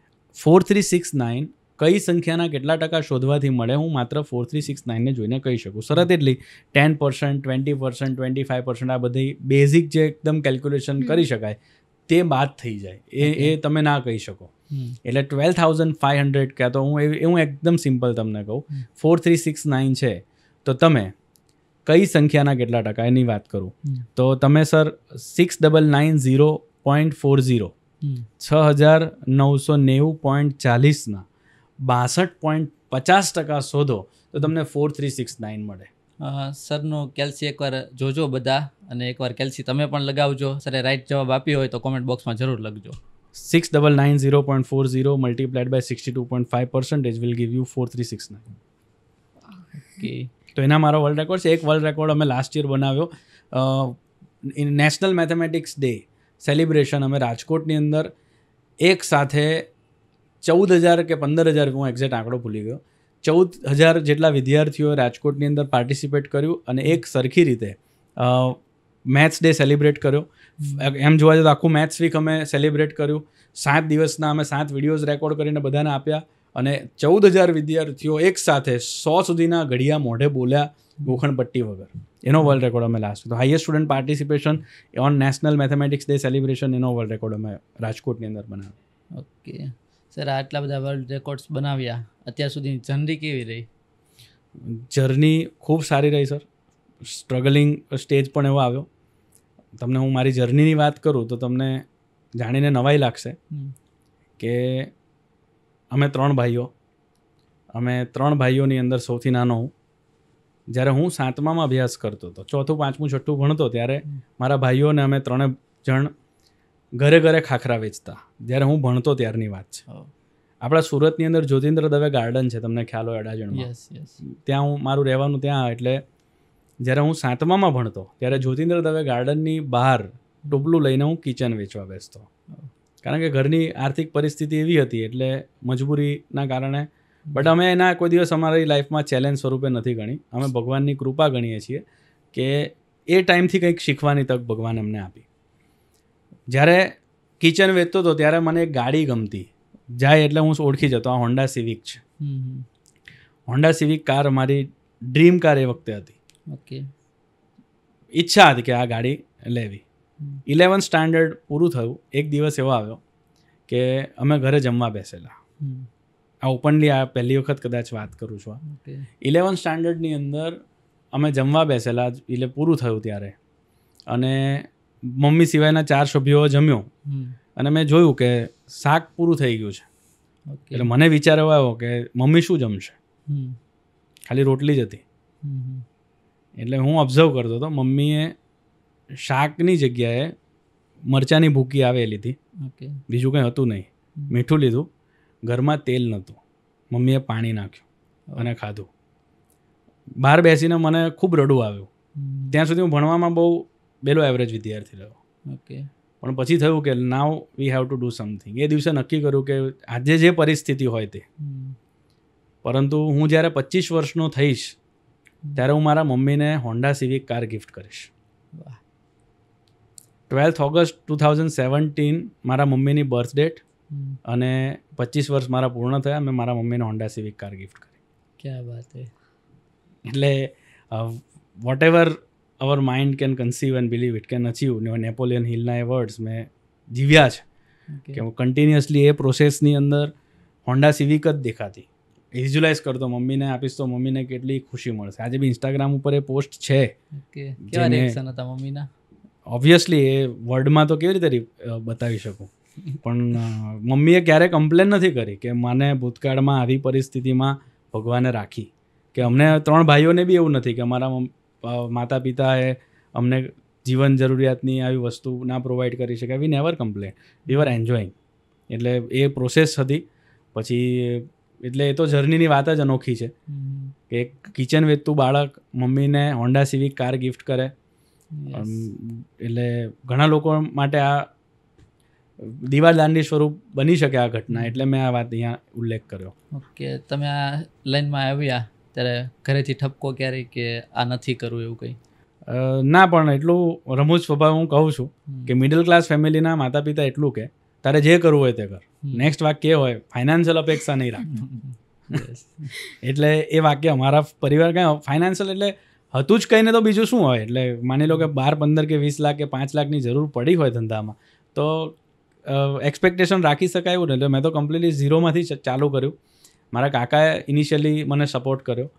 four three six nine કઈ સંખ્યાના કેટલા ટકા શોધવાથી મળે હું માત્ર ફોર થ્રી સિક્સ નાઇનને જોઈને કહી શકું સરત એટલી ten percent twenty percent twenty five percent આ બધી બેઝિક જે એકદમ કેલ્ક્યુલેશન કરી શકાય તે બાદ થઈ જાય એ એ તમે ના કહી શકો એટલે ટ્વેલ્વ થાઉઝન્ડ ફાઇવ હંડ્રેડ ક્યાં તો હું હું એકદમ સિમ્પલ તમને કહું ફોર થ્રી સિક્સ નાઇન છે તો તમે કઈ સંખ્યાના કેટલા ટકા એની વાત કરું તો તમે sir six double nine zero point four zero છ હજાર નવસો નેવું પોઈન્ટ ચાલીસના બાસઠ પોઈન્ટ પચાસ ટકા શોધો તો તમને ફોર થ્રી સિક્સ નાઇન મળે સરનો કેલ્સી એકવાર જોજો બધા અને એકવાર કેલ્સી તમે પણ લગાવજો સરે રાઈટ જવાબ આપ્યો હોય તો કોમેન્ટ બોક્સમાં જરૂર લખજો six double nine zero point four zero multiplied by sixty two point five percentage will give you four three six nine okay તો એના મારો વર્લ્ડ રેકોર્ડ છે એક વર્લ્ડ રેકોર્ડ અમે લાસ્ટ યર બનાવ્યો નેશનલ મેથેમેટિક્સ ડે સેલિબ્રેશન અમે રાજકોટની અંદર એક સાથે ચૌદ હજાર કે પંદર હજાર હું એક્ઝેક્ટ આંકડો ભૂલી ગયો ચૌદ હજાર જેટલા વિદ્યાર્થીઓએ રાજકોટની અંદર પાર્ટિસિપેટ કર્યું અને એક સરખી રીતે મેથ્સ ડે સેલિબ્રેટ કર્યો એમ જોવા જઈએ તો આખું મેથ્સ વીક અમે સેલિબ્રેટ કર્યું સાત દિવસના અમે સાત વિડીયોઝ રેકોર્ડ કરીને બધાને આપ્યા અને ચૌદ હજાર વિદ્યાર્થીઓ એક સાથે સો સુધીના ઘડિયા મોઢે બોલ્યા ગોખણપટ્ટી વગર એનો વર્લ્ડ રેકોર્ડ અમે લાસ્ટ તો highest student participation on national mathematics day celebration એનો વર્લ્ડ રેકોર્ડ અમે રાજકોટની અંદર બનાવ્યો ઓકે સર આટલા બધા વર્લ્ડ રેકોર્ડ્સ બનાવ્યા અત્યાર સુધીની જર્ની કેવી રહી જર્ની ખૂબ સારી રહી સર સ્ટ્રગલિંગ સ્ટેજ પણ એવો આવ્યો તમને હું મારી જર્નીની વાત કરું તો તમને જાણીને નવાઈ લાગશે કે અમે ત્રણ ભાઈઓ અમે ત્રણ ભાઈઓની અંદર સૌથી નાનો હું જ્યારે હું સાતમામાં અભ્યાસ કરતો હતો ચોથું પાંચમું છઠ્ઠું ભણતો ત્યારે મારા ભાઈઓને અમે ત્રણે જણ ઘરે ઘરે ખાખરા વેચતા જ્યારે હું ભણતો ત્યારની વાત છે આપણા સુરતની અંદર જ્યોતિન્દ્ર દવે ગાર્ડન છે તમને ખ્યાલ હોય અડાજણમાં ત્યાં હું મારું રહેવાનું ત્યાં એટલે જ્યારે હું સાતમામાં ભણતો ત્યારે જ્યોતિન્દ્ર દવે ગાર્ડનની બહાર ટોપલું લઈને હું કિચન વેચવા બેસતો કારણ કે ઘરની આર્થિક પરિસ્થિતિ એવી હતી એટલે મજબૂરીના કારણે બટ અમે એના કોઈ દિવસ અમારી લાઈફમાં ચેલેન્જ સ્વરૂપે નથી ગણી અમે ભગવાનની કૃપા ગણીએ છીએ કે એ ટાઈમથી કંઈક શીખવાની તક ભગવાન અમને આપી જ્યારે કિચન વેચતો હતો ત્યારે મને એક ગાડી ગમતી જાય એટલે હું ઓળખી જતો આ હોન્ડા સિવિક છે હોન્ડા સિવિક કાર મારી ડ્રીમ કાર એ વખતે હતી ઓકે ઈચ્છા હતી કે આ ગાડી લેવી ઇલેવન સ્ટાન્ડર્ડ પૂરું થયું એક દિવસ એવો આવ્યો કે અમે ઘરે જમવા બેસેલા આ ઓપનલી આ પહેલી વખત કદાચ વાત કરું છું ઇલેવન સ્ટાન્ડર્ડની અંદર અમે જમવા બેસેલા એટલે પૂરું થયું ત્યારે અને મમ્મી સિવાયના ચાર સભ્યો જમ્યો અને મેં જોયું કે શાક પૂરું થઈ ગયું છે એટલે મને વિચાર એવો આવ્યો કે મમ્મી શું જમશે ખાલી રોટલી જ હતી એટલે હું ઓબ્ઝર્વ કરતો હતો મમ્મીએ શાકની જગ્યાએ મરચાંની ભૂકી આવે લીધી બીજું કંઈ હતું નહીં મીઠું લીધું ઘરમાં તેલ નહોતું મમ્મીએ પાણી નાખ્યું અને ખાધું બહાર બેસીને મને ખૂબ રડું આવ્યું ત્યાં સુધી હું ભણવામાં બહુ બેલો એવરેજ વિદ્યાર્થી રહ્યો ઓકે પણ પછી થયું કે now we have to do something એ દિવસે નક્કી કર્યું કે આજે જે પરિસ્થિતિ હોય તે પરંતુ હું જ્યારે પચીસ વર્ષનો થઈશ ત્યારે હું મારા મમ્મીને હોન્ડા સિવિક કાર ગિફ્ટ કરીશ twelfth August two thousand seventeen મારા મમ્મીની બર્થ ડેટ અને પચીસ વર્ષ મારા પૂર્ણ થયા મેં મારા મમ્મીને હોન્ડા સિવિક કાર ગિફ્ટ કરી ક્યાં વાત એટલે whatever our mind can conceive and believe it can achieve Napoleon હિલના એ વર્ડ્સ મેં જીવ્યા છે કે હું કન્ટિન્યુઅસલી એ પ્રોસેસની અંદર હોન્ડા સિવિક જ દેખાતી વિઝ્યુલાઇઝ કરતો મમ્મીને આપીશ તો મમ્મીને કેટલી ખુશી મળશે આજે બી ઇન્સ્ટાગ્રામ ઉપર એ પોસ્ટ છે કેવા રિએક્શન હતા મમ્મીના ઓબ્વિયસલી એ વર્ડમાં તો કેવી રીતે બતાવી શકું પણ મમ્મીએ ક્યારેય કમ્પ્લેન નથી કરી કે મને ભૂતકાળમાં આવી પરિસ્થિતિમાં ભગવાને રાખી કે અમને ત્રણ ભાઈઓને બી એવું નથી કે અમારા માતા પિતાએ અમને જીવન જરૂરિયાતની આવી વસ્તુ ના પ્રોવાઈડ કરી શકે we never complain we were enjoying એટલે એ પ્રોસેસ હતી પછી એટલે એ તો જર્નીની વાત જ અનોખી છે કે એક કિચન વેચતું બાળક મમ્મીને હોન્ડા સિવિક કાર ગિફ્ટ કરે એટલે ઘણા લોકો માટે આ દીવાલ દાંડી સ્વરૂપ બની શકે આ ઘટના એટલે મેં આ વાત અહીંયા ઉલ્લેખ કર્યો ઓકે તમે આ લાઈનમાં આવ્યા ત્યારે ઘરેથી ઠપકો ક્યારેય કે આ નથી કરવું એવું કંઈ ના પણ એટલું રમૂજ સ્વભાવ હું કહું છું કે મિડલ ક્લાસ ફેમિલીના માતા પિતા એટલું કે તારે જે કરવું હોય તે કર નેક્સ્ટ વાક્ય હોય ફાઇનાન્શિયલ અપેક્ષા નહીં રાખ એટલે એ વાક્ય અમારા પરિવાર કંઈ ફાઇનાન્શિયલ એટલે હતું જ કહીને તો બીજું શું હોય એટલે માની લો કે બાર પંદર કે વીસ લાખ કે પાંચ લાખની જરૂર પડી હોય ધંધામાં તો એક્સપેક્ટેશન રાખી શકાય એવું ને એટલે મેં તો કમ્પ્લીટલી ઝીરોમાંથી ચાલુ કર્યું મારા કાકાએ ઇનિશિયલી મને સપોર્ટ કર્યો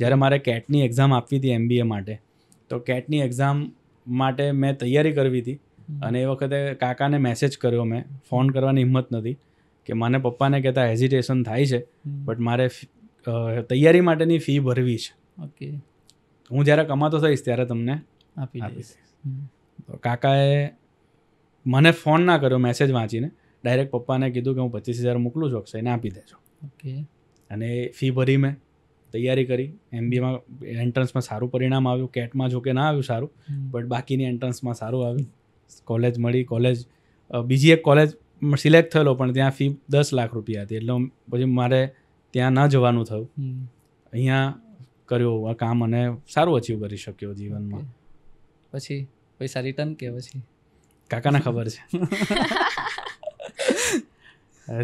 જ્યારે મારે કેટની એક્ઝામ આપવી હતી એમબીએ માટે તો કેટની એક્ઝામ માટે મેં તૈયારી કરવી હતી અને એ વખતે કાકાને મેસેજ કર્યો મેં ફોન કરવાની હિંમત નથી કે મને પપ્પાને કહેતા હેઝિટેશન થાય છે બટ મારે તૈયારી માટેની ફી ભરવી છે ઓકે હું જ્યારે કમાતો થઈશ ત્યારે તમને આપી દઈશ તો કાકાએ મને ફોન ના કર્યો મેસેજ વાંચીને ડાયરેક્ટ પપ્પાને કીધું કે હું પચીસ હજાર મોકલું છું અક્ષયને આપી દેજો ઓકે અને ફી ભરી મેં તૈયારી કરી એમબીએમાં એન્ટ્રન્સમાં સારું પરિણામ આવ્યું કેટમાં જોકે ના આવ્યું સારું બટ બાકીની એન્ટ્રન્સમાં સારું આવ્યું કોલેજ મળી કોલેજ બીજી એક કોલેજ સિલેક્ટ થયેલો પણ ત્યાં ફી દસ લાખ રૂપિયા હતી એટલે પછી મારે ત્યાં ન જવાનું થયું અહીંયા કર્યો આ કામ અને સારું અચીવ કરી શક્યો જીવનમાં પછી પૈસા રિટર્ન કે પછી કાકાને ખબર છે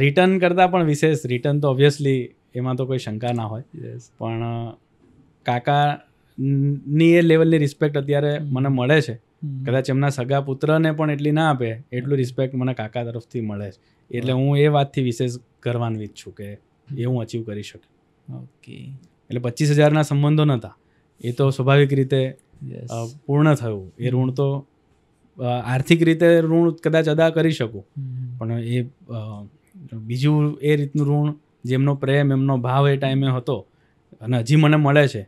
રિટર્ન કરતાં પણ વિશેષ રિટર્ન તો ઓબ્વિયસલી એમાં તો કોઈ શંકા ના હોય પણ કાકાની એ લેવલની રિસ્પેક્ટ અત્યારે મને મળે છે કદાચ એમના સગા પુત્રને પણ એટલી ના આપે એટલું રિસ્પેક્ટ મને કાકા તરફથી મળે છે એટલે હું એ વાતથી વિશેષ જ છું કે એ હું અચીવ કરી શકું ઓકે એટલે પચીસ હજારના સંબંધો નહોતા એ તો સ્વાભાવિક રીતે પૂર્ણ થયું એ ઋણ તો આર્થિક રીતે ઋણ કદાચ અદા કરી શકું પણ એ બીજું એ રીતનું ઋણ જેમનો પ્રેમ એમનો ભાવ એ ટાઈમે હતો અને હજી મને મળે છે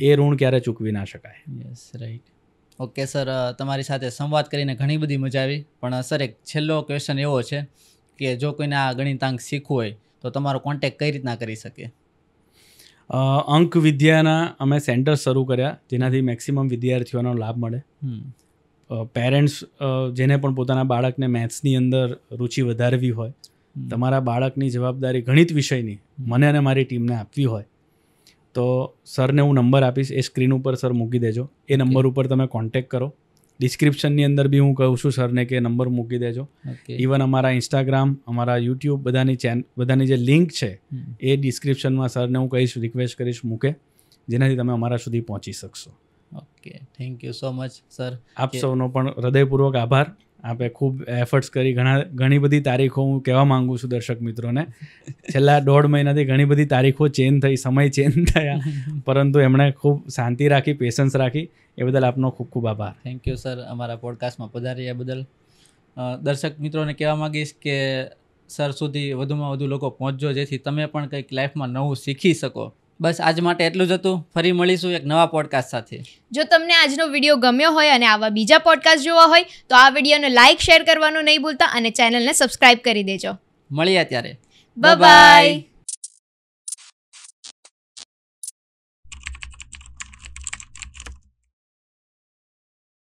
એ ઋણ ક્યારે ચૂકવી ના શકાય યસ રાઈટ ઓકે સર તમારી સાથે સંવાદ કરીને ઘણી બધી મજા આવી પણ સર એક છેલ્લો ક્વેશ્ચન એવો છે કે જો કોઈને આ ગણિતાંક શીખવું હોય તો તમારો કોન્ટેક કઈ રીતના કરી શકે અંક વિદ્યાના અમે સેન્ટર શરૂ કર્યા જેનાથી મેક્સિમમ વિદ્યાર્થીઓનો લાભ મળે પેરેન્ટ્સ જેને પણ પોતાના બાળકને મેથ્સની અંદર રુચિ વધારવી હોય તમારા બાળકની જવાબદારી ગણિત વિષયની મને અને મારી ટીમને આપવી હોય તો સરને હું નંબર આપીશ એ સ્ક્રીન ઉપર સર મૂકી દેજો એ નંબર ઉપર તમે કોન્ટેક કરો ડિસ્ક્રિપ્શનની અંદર બી હું કહું છું સરને કે નંબર મૂકી દેજો ઇવન અમારા ઇન્સ્ટાગ્રામ અમારા યુટ્યુબ બધાની ચેન બધાની જે લિંક છે એ ડિસ્ક્રિપ્શનમાં સરને હું કહીશ રિક્વેસ્ટ કરીશ મૂકે જેનાથી તમે અમારા સુધી પહોંચી શકશો okay thank you so much sir આપ સૌનો પણ હૃદયપૂર્વક આભાર આપે ખૂબ એફર્ટ્સ કરી ઘણા ઘણી બધી તારીખો હું કહેવા માગું છું દર્શક મિત્રોને છેલ્લા દોઢ મહિનાથી ઘણી બધી તારીખો ચેન્જ થઈ સમય ચેન્જ થયા પરંતુ એમણે ખૂબ શાંતિ રાખી પેશન્સ રાખી એ બદલ આપનો ખૂબ ખૂબ આભાર થેન્ક યુ સર અમારા પોડકાસ્ટમાં પધાર્યા બદલ દર્શક મિત્રોને કહેવા માગીશ કે સર સુધી વધુમાં વધુ લોકો પહોંચજો જેથી તમે પણ કંઈક લાઈફમાં નવું શીખી શકો બસ આજ માટે એટલું જ હતું ફરી મળીશું એક નવા પોડકાસ્ટ સાથે જો તમને આજનો વિડીયો ગમ્યો હોય અને આવા બીજા પોડકાસ્ટ જોવા હોય તો આ વિડીયોને લાઇક શેર કરવાનું નહીં ભૂલતા અને ચેનલને સબસ્ક્રાઈબ કરી દેજો મળીએ ત્યારે બાય